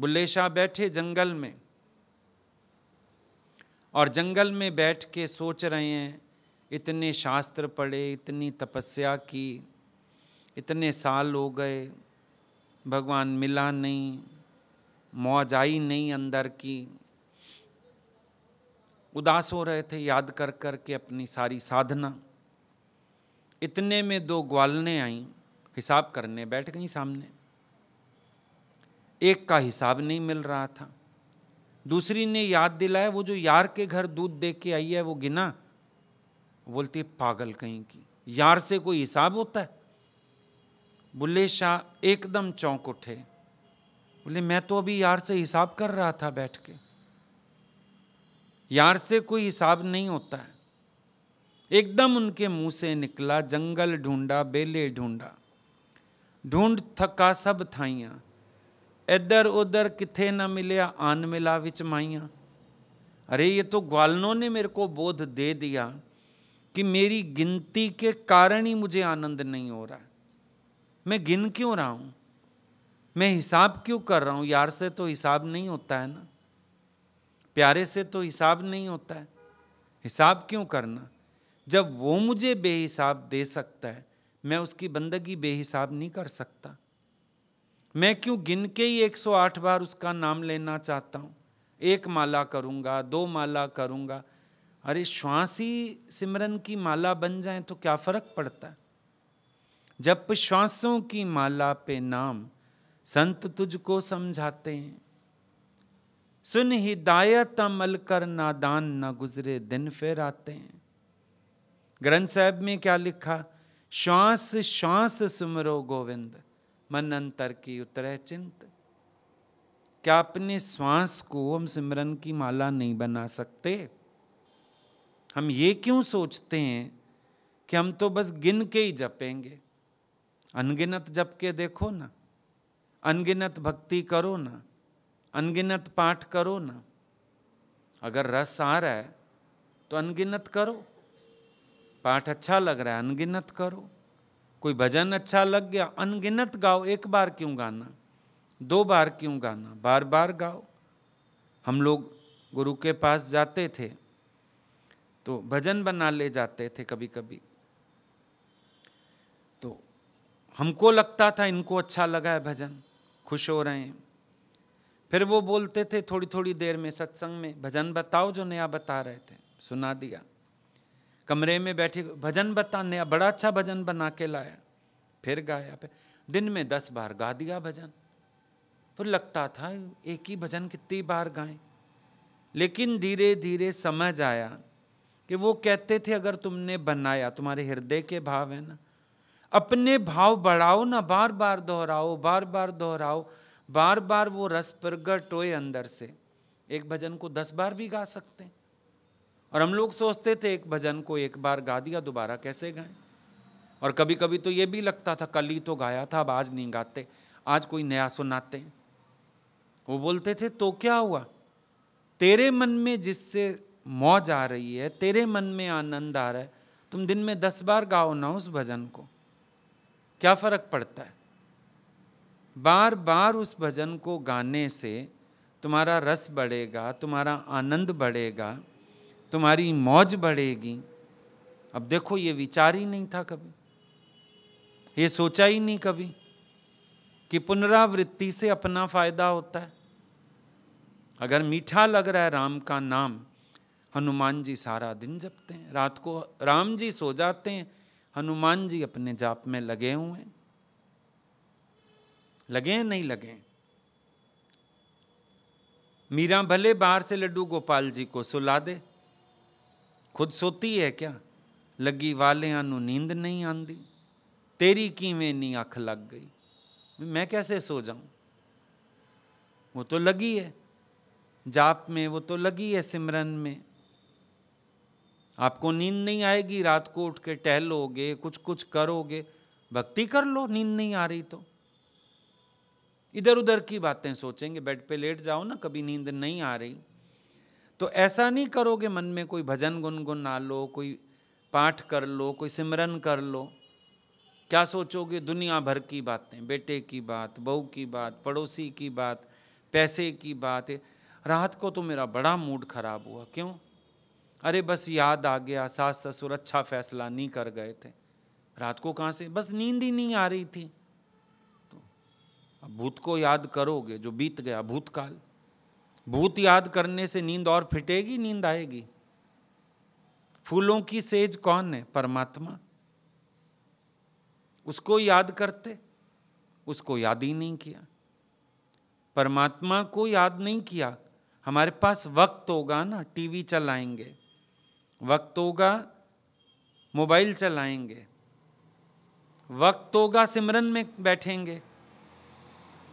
बुल्ले शाह बैठे जंगल में और जंगल में बैठ के सोच रहे हैं इतने शास्त्र पढ़े इतनी तपस्या की इतने साल हो गए भगवान मिला नहीं मौज आई नहीं अंदर की उदास हो रहे थे याद कर कर के अपनी सारी साधना इतने में दो ग्वालने आई हिसाब करने बैठ गई सामने एक का हिसाब नहीं मिल रहा था दूसरी ने याद दिलाया वो जो यार के घर दूध दे के आई है वो गिना बोलती है पागल कहीं की यार से कोई हिसाब होता है बुल्ले शाह एकदम चौंक उठे बोले मैं तो अभी यार से हिसाब कर रहा था बैठ के यार से कोई हिसाब नहीं होता है एकदम उनके मुंह से निकला जंगल ढूंढा बेले ढूंढा ढूंढ थका सब थाइयाँ इधर उधर कितने ना मिले आन मिला विच माइया अरे ये तो ग्वालनों ने मेरे को बोध दे दिया कि मेरी गिनती के कारण ही मुझे आनंद नहीं हो रहा मैं गिन क्यों रहा हूँ मैं हिसाब क्यों कर रहा हूँ यार से तो हिसाब नहीं होता है ना प्यारे से तो हिसाब नहीं होता है हिसाब क्यों करना जब वो मुझे बेहिसाब दे सकता है मैं उसकी बंदगी बेहिसाब नहीं कर सकता मैं क्यों गिन के ही 108 बार उसका नाम लेना चाहता हूँ एक माला करूँगा दो माला करूँगा अरे श्वास ही सिमरन की माला बन जाए तो क्या फ़र्क पड़ता है जब श्वासों की माला पे नाम संत तुझको समझाते हैं सुन हिदायत अमल कर नादान न ना गुजरे दिन फिर आते हैं ग्रंथ साहब में क्या लिखा श्वास श्वास सुमरो गोविंद मन अंतर की उतर चिंत क्या अपने श्वास को हम सिमरन की माला नहीं बना सकते हम ये क्यों सोचते हैं कि हम तो बस गिन के ही जपेंगे अनगिनत जप के देखो ना अनगिनत भक्ति करो ना अनगिनत पाठ करो ना अगर रस आ रहा है तो अनगिनत करो पाठ अच्छा लग रहा है अनगिनत करो कोई भजन अच्छा लग गया अनगिनत गाओ एक बार क्यों गाना दो बार क्यों गाना बार बार गाओ हम लोग गुरु के पास जाते थे तो भजन बना ले जाते थे कभी कभी तो हमको लगता था इनको अच्छा लगा है भजन खुश हो रहे हैं फिर वो बोलते थे थोड़ी थोड़ी देर में सत्संग में भजन बताओ जो नया बता रहे थे सुना दिया कमरे में बैठे भजन बताने बड़ा अच्छा भजन बना के लाया फिर गाया पे दिन में दस बार गा दिया भजन तो लगता था एक ही भजन कितनी बार गाएं लेकिन धीरे धीरे समझ आया कि वो कहते थे अगर तुमने बनाया तुम्हारे हृदय के भाव है ना अपने भाव बढ़ाओ ना बार बार दोहराओ बार बार दोहराओ बार बार वो रस प्रगट होए अंदर से एक भजन को दस बार भी गा सकते हैं और हम लोग सोचते थे एक भजन को एक बार गा दिया दोबारा कैसे गाएं और कभी कभी तो ये भी लगता था कल ही तो गाया था अब आज नहीं गाते आज कोई नया सुनाते हैं वो बोलते थे तो क्या हुआ तेरे मन में जिससे मौज आ रही है तेरे मन में आनंद आ रहा है तुम दिन में दस बार गाओ ना उस भजन को क्या फ़र्क पड़ता है बार बार उस भजन को गाने से तुम्हारा रस बढ़ेगा तुम्हारा आनंद बढ़ेगा तुम्हारी मौज बढ़ेगी अब देखो ये विचार ही नहीं था कभी ये सोचा ही नहीं कभी कि पुनरावृत्ति से अपना फायदा होता है अगर मीठा लग रहा है राम का नाम हनुमान जी सारा दिन जपते हैं रात को राम जी सो जाते हैं हनुमान जी अपने जाप में लगे हुए हैं लगे नहीं लगे मीरा भले बाहर से लड्डू गोपाल जी को सुला दे खुद है क्या लगी वाले आनु नींद नहीं आती तेरी कि में ਨਹੀਂ ਅੱਖ लग गई मैं कैसे सो जाऊं वो तो लगी है जाप में वो तो लगी है सिमरन में आपको नींद नहीं आएगी रात को उठ के टहलोगे कुछ कुछ करोगे भक्ति कर लो नींद नहीं आ रही तो इधर उधर की बातें सोचेंगे बेड पे लेट जाओ ना कभी नींद नहीं आ रही तो ऐसा नहीं करोगे मन में कोई भजन गुनगुना लो कोई पाठ कर लो कोई सिमरन कर लो क्या सोचोगे दुनिया भर की बातें बेटे की बात बहू की बात पड़ोसी की बात पैसे की बात रात को तो मेरा बड़ा मूड खराब हुआ क्यों अरे बस याद आ गया सास ससुर अच्छा फैसला नहीं कर गए थे रात को कहाँ से बस नींद ही नहीं आ रही थी तो अब भूत को याद करोगे जो बीत गया भूतकाल भूत याद करने से नींद और फिटेगी नींद आएगी फूलों की सेज कौन है परमात्मा उसको याद करते उसको याद ही नहीं किया परमात्मा को याद नहीं किया हमारे पास वक्त होगा ना टीवी चलाएंगे वक्त होगा मोबाइल चलाएंगे वक्त होगा सिमरन में बैठेंगे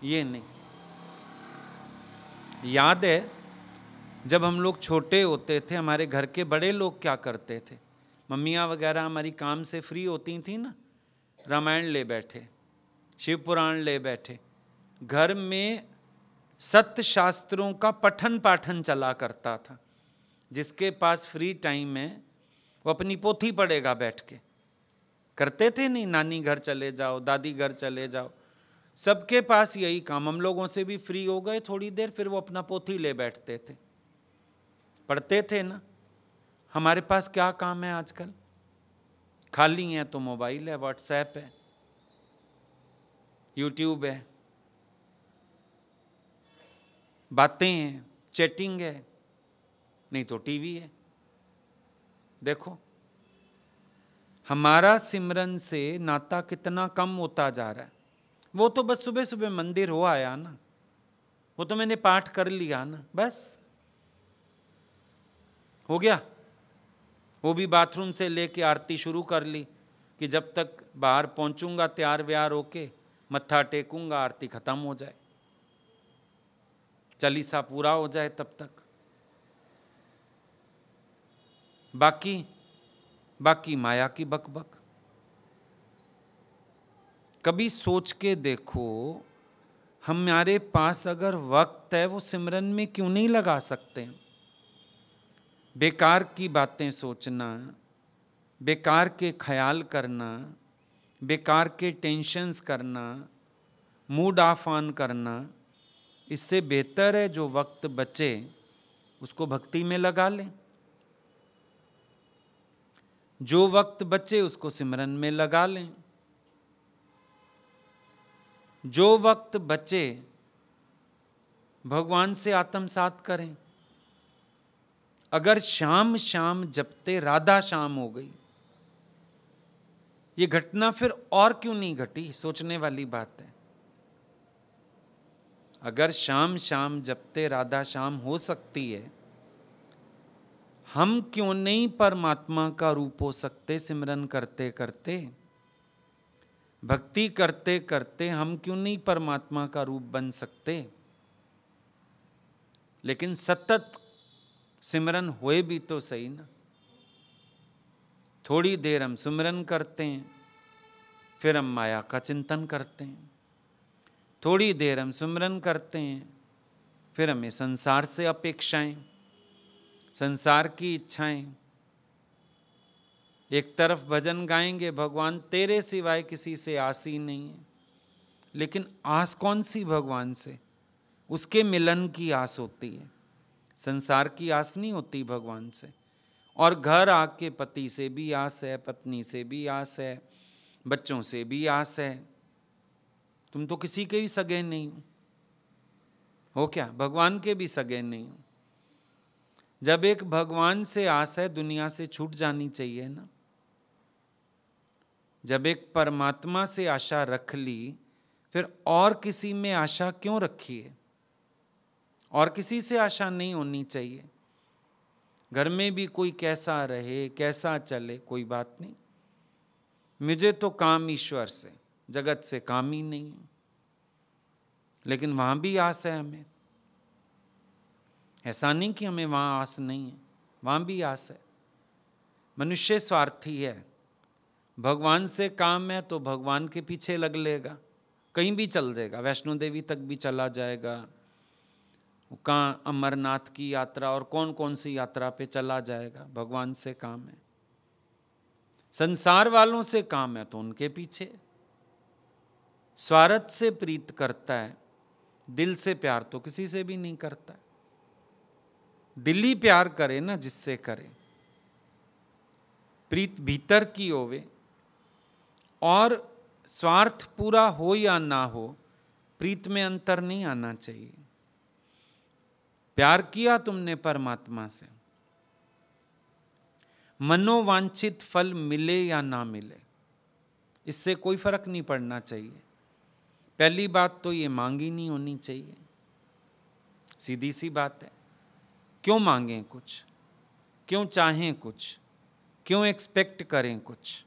ये नहीं याद है जब हम लोग छोटे होते थे हमारे घर के बड़े लोग क्या करते थे मम्मियाँ वगैरह हमारी काम से फ्री होती थी ना रामायण ले बैठे शिव पुराण ले बैठे घर में सत्य शास्त्रों का पठन पाठन चला करता था जिसके पास फ्री टाइम है वो अपनी पोथी पढ़ेगा बैठ के करते थे नहीं नानी घर चले जाओ दादी घर चले जाओ सबके पास यही काम हम लोगों से भी फ्री हो गए थोड़ी देर फिर वो अपना पोथी ले बैठते थे पढ़ते थे ना हमारे पास क्या काम है आजकल खाली है तो मोबाइल है व्हाट्सएप है यूट्यूब है बातें हैं चैटिंग है नहीं तो टीवी है देखो हमारा सिमरन से नाता कितना कम होता जा रहा है वो तो बस सुबह सुबह मंदिर हो आया ना वो तो मैंने पाठ कर लिया ना बस हो गया वो भी बाथरूम से लेके आरती शुरू कर ली कि जब तक बाहर पहुंचूंगा तैयार व्यार होके मत्था टेकूंगा आरती खत्म हो जाए चालीसा पूरा हो जाए तब तक बाकी बाकी माया की बकबक कभी सोच के देखो हमारे पास अगर वक्त है वो सिमरन में क्यों नहीं लगा सकते बेकार की बातें सोचना बेकार के ख्याल करना बेकार के टेंशन्स करना मूड ऑफ ऑन करना इससे बेहतर है जो वक्त बचे उसको भक्ति में लगा लें जो वक्त बचे उसको सिमरन में लगा लें जो वक्त बचे भगवान से आत्मसात करें अगर शाम शाम जपते राधा शाम हो गई ये घटना फिर और क्यों नहीं घटी सोचने वाली बात है अगर शाम शाम जपते राधा शाम हो सकती है हम क्यों नहीं परमात्मा का रूप हो सकते सिमरन करते करते भक्ति करते करते हम क्यों नहीं परमात्मा का रूप बन सकते लेकिन सतत सिमरन हुए भी तो सही ना थोड़ी देर हम सुमरन करते हैं फिर हम माया का चिंतन करते हैं थोड़ी देर हम सुमरन करते हैं फिर हमें संसार से अपेक्षाएं संसार की इच्छाएं एक तरफ भजन गाएंगे भगवान तेरे सिवाय किसी से आस ही नहीं है लेकिन आस कौन सी भगवान से उसके मिलन की आस होती है संसार की आस नहीं होती भगवान से और घर आके पति से भी आस है पत्नी से भी आस है बच्चों से भी आस है तुम तो किसी के भी सगे नहीं हो हो क्या भगवान के भी सगे नहीं हो जब एक भगवान से आस है दुनिया से छूट जानी चाहिए ना जब एक परमात्मा से आशा रख ली फिर और किसी में आशा क्यों रखिए और किसी से आशा नहीं होनी चाहिए घर में भी कोई कैसा रहे कैसा चले कोई बात नहीं मुझे तो काम ईश्वर से जगत से काम ही नहीं है लेकिन वहाँ भी आस है हमें ऐसा नहीं कि हमें वहाँ आस नहीं है वहाँ भी आस है मनुष्य स्वार्थी है भगवान से काम है तो भगवान के पीछे लग लेगा कहीं भी चल जाएगा वैष्णो देवी तक भी चला जाएगा कहाँ अमरनाथ की यात्रा और कौन कौन सी यात्रा पे चला जाएगा भगवान से काम है संसार वालों से काम है तो उनके पीछे स्वार्थ से प्रीत करता है दिल से प्यार तो किसी से भी नहीं करता दिल्ली प्यार करे ना जिससे करे प्रीत भीतर की होवे और स्वार्थ पूरा हो या ना हो प्रीत में अंतर नहीं आना चाहिए प्यार किया तुमने परमात्मा से मनोवांछित फल मिले या ना मिले इससे कोई फर्क नहीं पड़ना चाहिए पहली बात तो ये मांगी नहीं होनी चाहिए सीधी सी बात है क्यों मांगें कुछ क्यों चाहें कुछ क्यों एक्सपेक्ट करें कुछ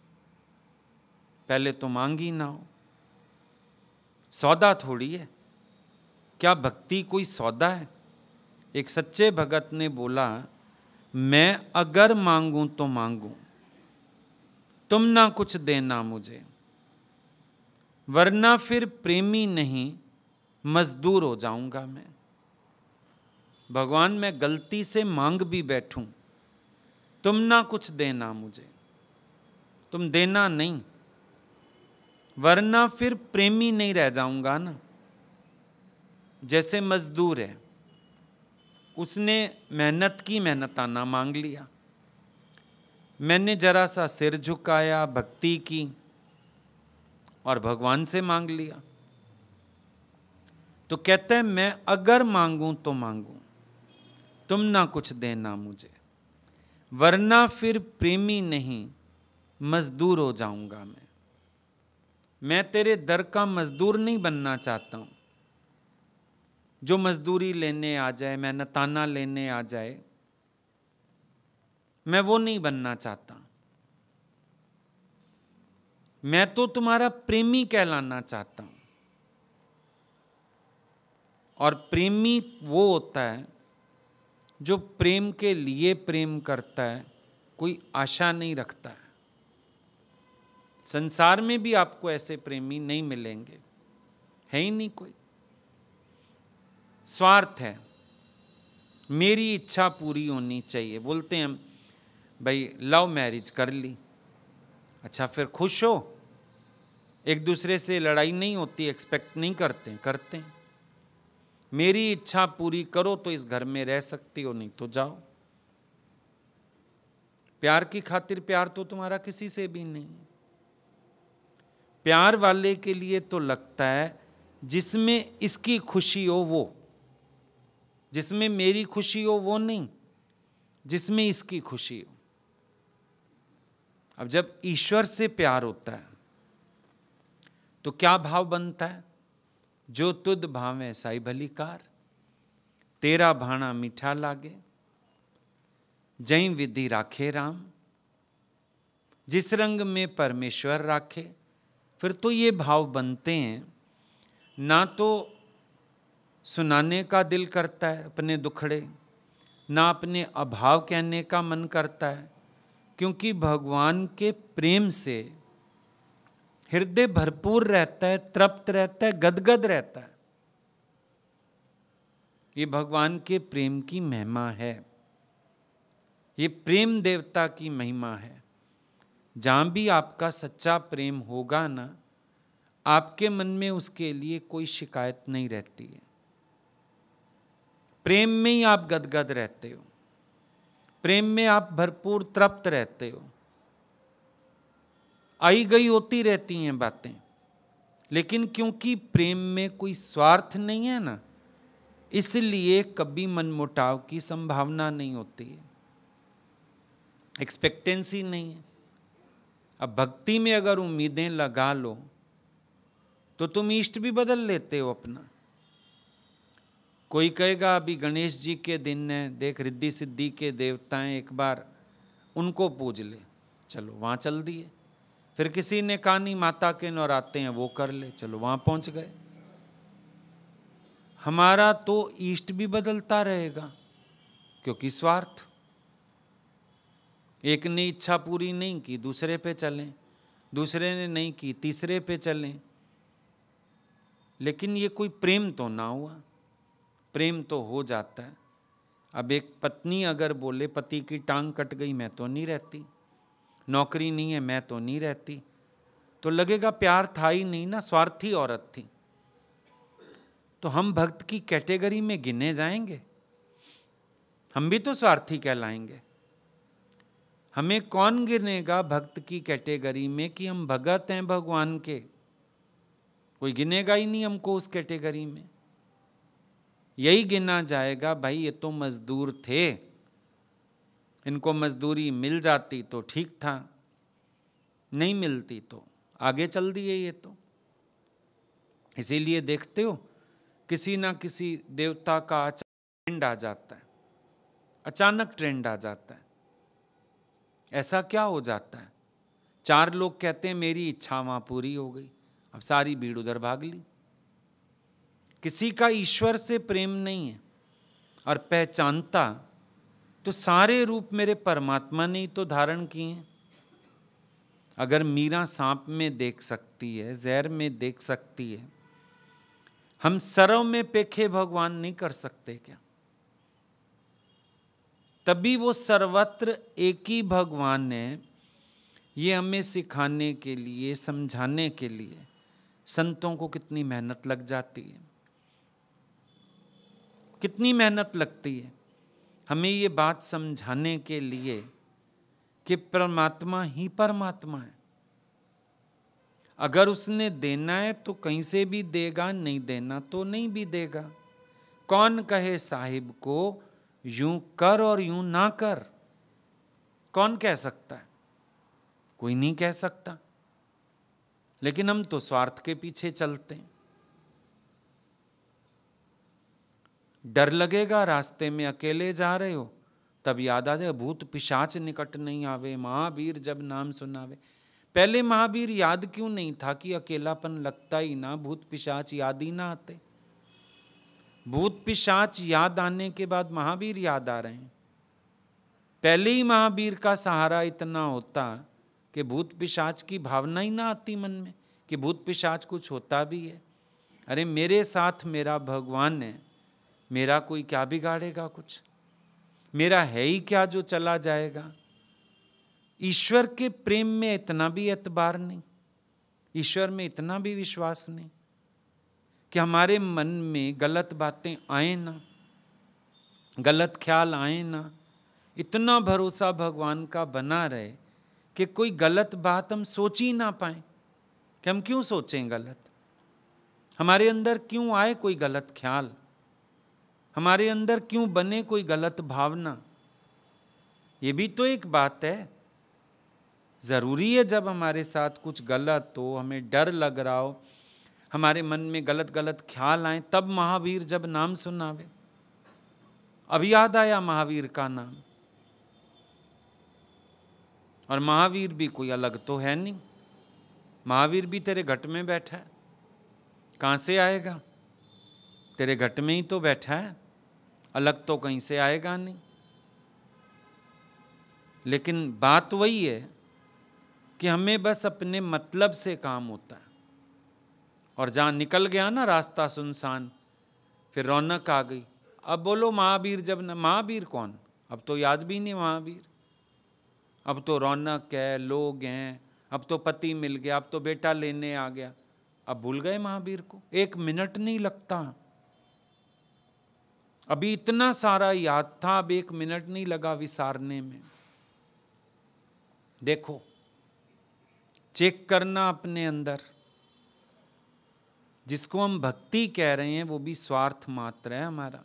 पहले तो मांगी ना हो सौदा थोड़ी है क्या भक्ति कोई सौदा है एक सच्चे भगत ने बोला मैं अगर मांगूं तो मांगूं तुम ना कुछ देना मुझे वरना फिर प्रेमी नहीं मजदूर हो जाऊंगा मैं भगवान मैं गलती से मांग भी बैठूं तुम ना कुछ देना मुझे तुम देना नहीं वरना फिर प्रेमी नहीं रह जाऊंगा ना जैसे मजदूर है उसने मेहनत की मेहनताना मांग लिया मैंने जरा सा सिर झुकाया भक्ति की और भगवान से मांग लिया तो कहते हैं मैं अगर मांगूं तो मांगूं तुम ना कुछ देना मुझे वरना फिर प्रेमी नहीं मजदूर हो जाऊंगा मैं मैं तेरे दर का मज़दूर नहीं बनना चाहता हूँ जो मज़दूरी लेने आ जाए मैं नताना लेने आ जाए मैं वो नहीं बनना चाहता मैं तो तुम्हारा प्रेमी कहलाना चाहता हूँ और प्रेमी वो होता है जो प्रेम के लिए प्रेम करता है कोई आशा नहीं रखता है संसार में भी आपको ऐसे प्रेमी नहीं मिलेंगे है ही नहीं कोई स्वार्थ है मेरी इच्छा पूरी होनी चाहिए बोलते हैं भाई लव मैरिज कर ली अच्छा फिर खुश हो एक दूसरे से लड़ाई नहीं होती एक्सपेक्ट नहीं करते करते मेरी इच्छा पूरी करो तो इस घर में रह सकती हो नहीं तो जाओ प्यार की खातिर प्यार तो तुम्हारा किसी से भी नहीं प्यार वाले के लिए तो लगता है जिसमें इसकी खुशी हो वो जिसमें मेरी खुशी हो वो नहीं जिसमें इसकी खुशी हो अब जब ईश्वर से प्यार होता है तो क्या भाव बनता है जो तुद भाव है साई भली कार तेरा भाणा मीठा लागे जय विधि राखे राम जिस रंग में परमेश्वर राखे फिर तो ये भाव बनते हैं ना तो सुनाने का दिल करता है अपने दुखड़े ना अपने अभाव कहने का मन करता है क्योंकि भगवान के प्रेम से हृदय भरपूर रहता है तृप्त रहता है गदगद रहता है ये भगवान के प्रेम की महिमा है ये प्रेम देवता की महिमा है जहाँ भी आपका सच्चा प्रेम होगा ना आपके मन में उसके लिए कोई शिकायत नहीं रहती है प्रेम में ही आप गदगद रहते हो प्रेम में आप भरपूर तृप्त रहते हो आई गई होती रहती हैं बातें लेकिन क्योंकि प्रेम में कोई स्वार्थ नहीं है ना इसलिए कभी मनमुटाव की संभावना नहीं होती है एक्सपेक्टेंसी नहीं है अब भक्ति में अगर उम्मीदें लगा लो तो तुम इष्ट भी बदल लेते हो अपना कोई कहेगा अभी गणेश जी के दिन है देख रिद्धि सिद्धि के देवताएं एक बार उनको पूज ले चलो वहाँ चल दिए फिर किसी ने कानी माता के नौराते हैं वो कर ले चलो वहाँ पहुँच गए हमारा तो ईष्ट भी बदलता रहेगा क्योंकि स्वार्थ एक ने इच्छा पूरी नहीं की दूसरे पे चलें दूसरे ने नहीं की तीसरे पे चलें लेकिन ये कोई प्रेम तो ना हुआ प्रेम तो हो जाता है अब एक पत्नी अगर बोले पति की टांग कट गई मैं तो नहीं रहती नौकरी नहीं है मैं तो नहीं रहती तो लगेगा प्यार था ही नहीं ना स्वार्थी औरत थी तो हम भक्त की कैटेगरी में गिने जाएंगे हम भी तो स्वार्थी कहलाएंगे हमें कौन गिनेगा भक्त की कैटेगरी में कि हम भगत हैं भगवान के कोई गिनेगा ही नहीं हमको उस कैटेगरी में यही गिना जाएगा भाई ये तो मजदूर थे इनको मजदूरी मिल जाती तो ठीक था नहीं मिलती तो आगे चल दिए ये तो इसीलिए देखते हो किसी ना किसी देवता का ट्रेंड आ जाता है अचानक ट्रेंड आ जाता है ऐसा क्या हो जाता है चार लोग कहते हैं मेरी इच्छा वहां पूरी हो गई अब सारी भीड़ उधर भाग ली किसी का ईश्वर से प्रेम नहीं है और पहचानता तो सारे रूप मेरे परमात्मा ने ही तो धारण किए हैं अगर मीरा सांप में देख सकती है जहर में देख सकती है हम सर्व में पेखे भगवान नहीं कर सकते क्या तभी वो सर्वत्र एक ही भगवान है ये हमें सिखाने के लिए समझाने के लिए संतों को कितनी मेहनत लग जाती है कितनी मेहनत लगती है हमें ये बात समझाने के लिए कि परमात्मा ही परमात्मा है अगर उसने देना है तो कहीं से भी देगा नहीं देना तो नहीं भी देगा कौन कहे साहिब को यूं कर और यूं ना कर कौन कह सकता है कोई नहीं कह सकता लेकिन हम तो स्वार्थ के पीछे चलते हैं डर लगेगा रास्ते में अकेले जा रहे हो तब याद आ जाए भूत पिशाच निकट नहीं आवे महावीर जब नाम सुनावे पहले महावीर याद क्यों नहीं था कि अकेलापन लगता ही ना भूत पिशाच याद ही ना आते भूत पिशाच याद आने के बाद महावीर याद आ रहे हैं पहले ही महावीर का सहारा इतना होता कि भूत पिशाच की भावना ही ना आती मन में कि भूत पिशाच कुछ होता भी है अरे मेरे साथ मेरा भगवान है मेरा कोई क्या बिगाड़ेगा कुछ मेरा है ही क्या जो चला जाएगा ईश्वर के प्रेम में इतना भी एतबार नहीं ईश्वर में इतना भी विश्वास नहीं कि हमारे मन में गलत बातें आए ना गलत ख्याल आए ना इतना भरोसा भगवान का बना रहे कि कोई गलत बात हम सोच ही ना पाए कि हम क्यों सोचें गलत हमारे अंदर क्यों आए कोई गलत ख्याल हमारे अंदर क्यों बने कोई गलत भावना ये भी तो एक बात है ज़रूरी है जब हमारे साथ कुछ गलत हो हमें डर लग रहा हो हमारे मन में गलत गलत ख्याल आए तब महावीर जब नाम सुनावे अब याद आया महावीर का नाम और महावीर भी कोई अलग तो है नहीं महावीर भी तेरे घट में बैठा है कहाँ से आएगा तेरे घट में ही तो बैठा है अलग तो कहीं से आएगा नहीं लेकिन बात वही है कि हमें बस अपने मतलब से काम होता है और जहाँ निकल गया ना रास्ता सुनसान फिर रौनक आ गई अब बोलो महावीर जब न महावीर कौन अब तो याद भी नहीं महावीर अब तो रौनक है लोग हैं अब तो पति मिल गया अब तो बेटा लेने आ गया अब भूल गए महावीर को एक मिनट नहीं लगता अभी इतना सारा याद था अब एक मिनट नहीं लगा विसारने में देखो चेक करना अपने अंदर जिसको हम भक्ति कह रहे हैं वो भी स्वार्थ मात्र है हमारा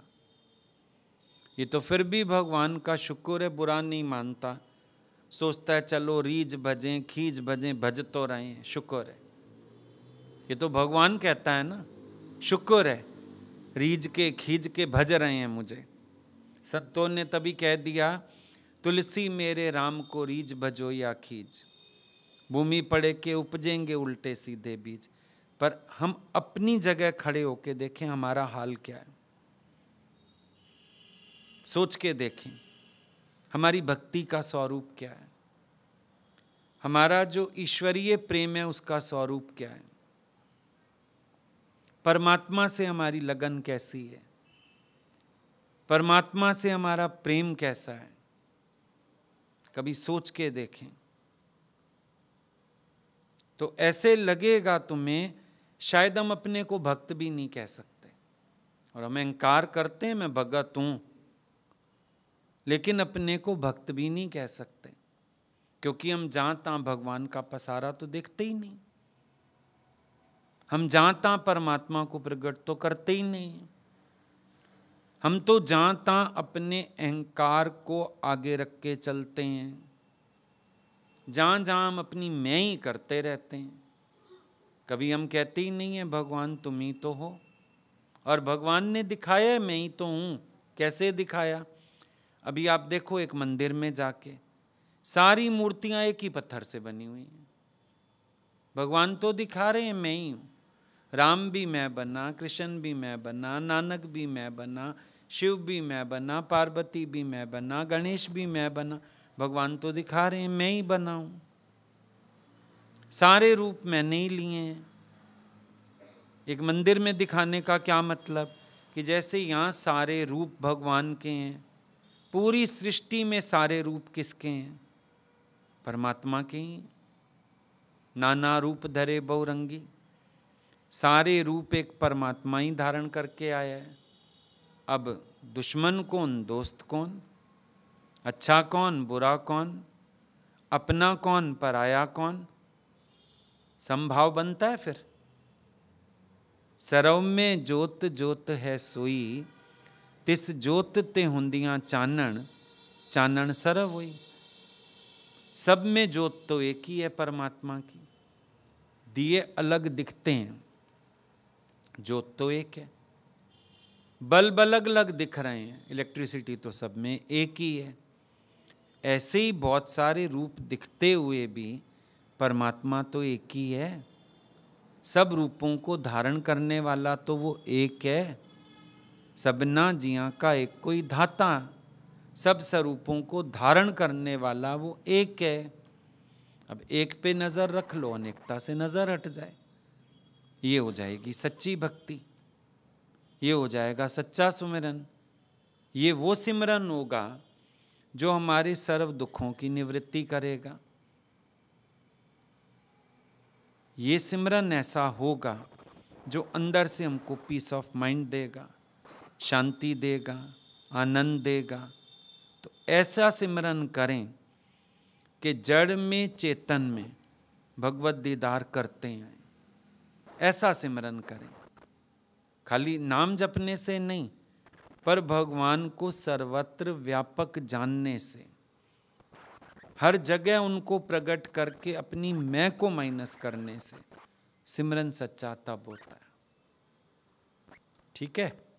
ये तो फिर भी भगवान का शुक्र है बुरा नहीं मानता सोचता है चलो रीझ भजें खींच भजें भज तो रहे हैं शुक्र है ये तो भगवान कहता है ना शुक्र है रीझ के खींच के भज रहे हैं मुझे संतों ने तभी कह दिया तुलसी मेरे राम को रीझ भजो या खीज भूमि पड़े के उपजेंगे उल्टे सीधे बीज पर हम अपनी जगह खड़े होके देखें हमारा हाल क्या है सोच के देखें हमारी भक्ति का स्वरूप क्या है हमारा जो ईश्वरीय प्रेम है उसका स्वरूप क्या है परमात्मा से हमारी लगन कैसी है परमात्मा से हमारा प्रेम कैसा है कभी सोच के देखें तो ऐसे लगेगा तुम्हें शायद हम अपने को भक्त भी नहीं कह सकते और हम अहंकार करते हैं मैं भगत हूँ लेकिन अपने को भक्त भी नहीं कह सकते क्योंकि हम जहाँ तहा भगवान का पसारा तो देखते ही नहीं हम जहाँ तहा परमात्मा को प्रकट तो करते ही नहीं हम तो जहाँ अपने अहंकार को आगे रख के चलते हैं जहाँ जहाँ हम अपनी मैं ही करते रहते हैं कभी हम कहते ही नहीं हैं भगवान तुम ही तो हो और भगवान ने दिखाया मैं ही तो हूँ कैसे दिखाया अभी आप देखो एक मंदिर में जाके सारी मूर्तियाँ एक ही पत्थर से बनी हुई हैं भगवान तो दिखा रहे हैं मैं ही हूँ राम भी मैं बना कृष्ण भी मैं बना नानक भी मैं बना शिव भी मैं बना पार्वती भी मैं बना गणेश भी मैं बना भगवान तो दिखा रहे हैं मैं ही बना हूँ सारे रूप मैंने ही लिए हैं एक मंदिर में दिखाने का क्या मतलब कि जैसे यहाँ सारे रूप भगवान के हैं पूरी सृष्टि में सारे रूप किसके हैं परमात्मा के ही नाना रूप धरे बहुरंगी सारे रूप एक परमात्मा ही धारण करके आया है अब दुश्मन कौन दोस्त कौन अच्छा कौन बुरा कौन अपना कौन पराया कौन संभाव बनता है फिर सरव में जोत जोत है सोई तिस जोत ते होंदिया चानण चानण सरव हुई सब में जोत तो एक ही है परमात्मा की दिए अलग दिखते हैं जोत तो एक है बल्ब अलग अलग दिख रहे हैं इलेक्ट्रिसिटी तो सब में एक ही है ऐसे ही बहुत सारे रूप दिखते हुए भी परमात्मा तो एक ही है सब रूपों को धारण करने वाला तो वो एक है सबना जिया का एक कोई धाता सब स्वरूपों को धारण करने वाला वो एक है अब एक पे नज़र रख लो अनेकता से नज़र हट जाए ये हो जाएगी सच्ची भक्ति ये हो जाएगा सच्चा सुमिरन ये वो सिमरन होगा जो हमारे सर्व दुखों की निवृत्ति करेगा ये सिमरन ऐसा होगा जो अंदर से हमको पीस ऑफ माइंड देगा शांति देगा आनंद देगा तो ऐसा सिमरन करें कि जड़ में चेतन में भगवत दीदार करते हैं ऐसा सिमरन करें खाली नाम जपने से नहीं पर भगवान को सर्वत्र व्यापक जानने से हर जगह उनको प्रकट करके अपनी मैं को माइनस करने से सिमरन सच्चा तब होता है ठीक है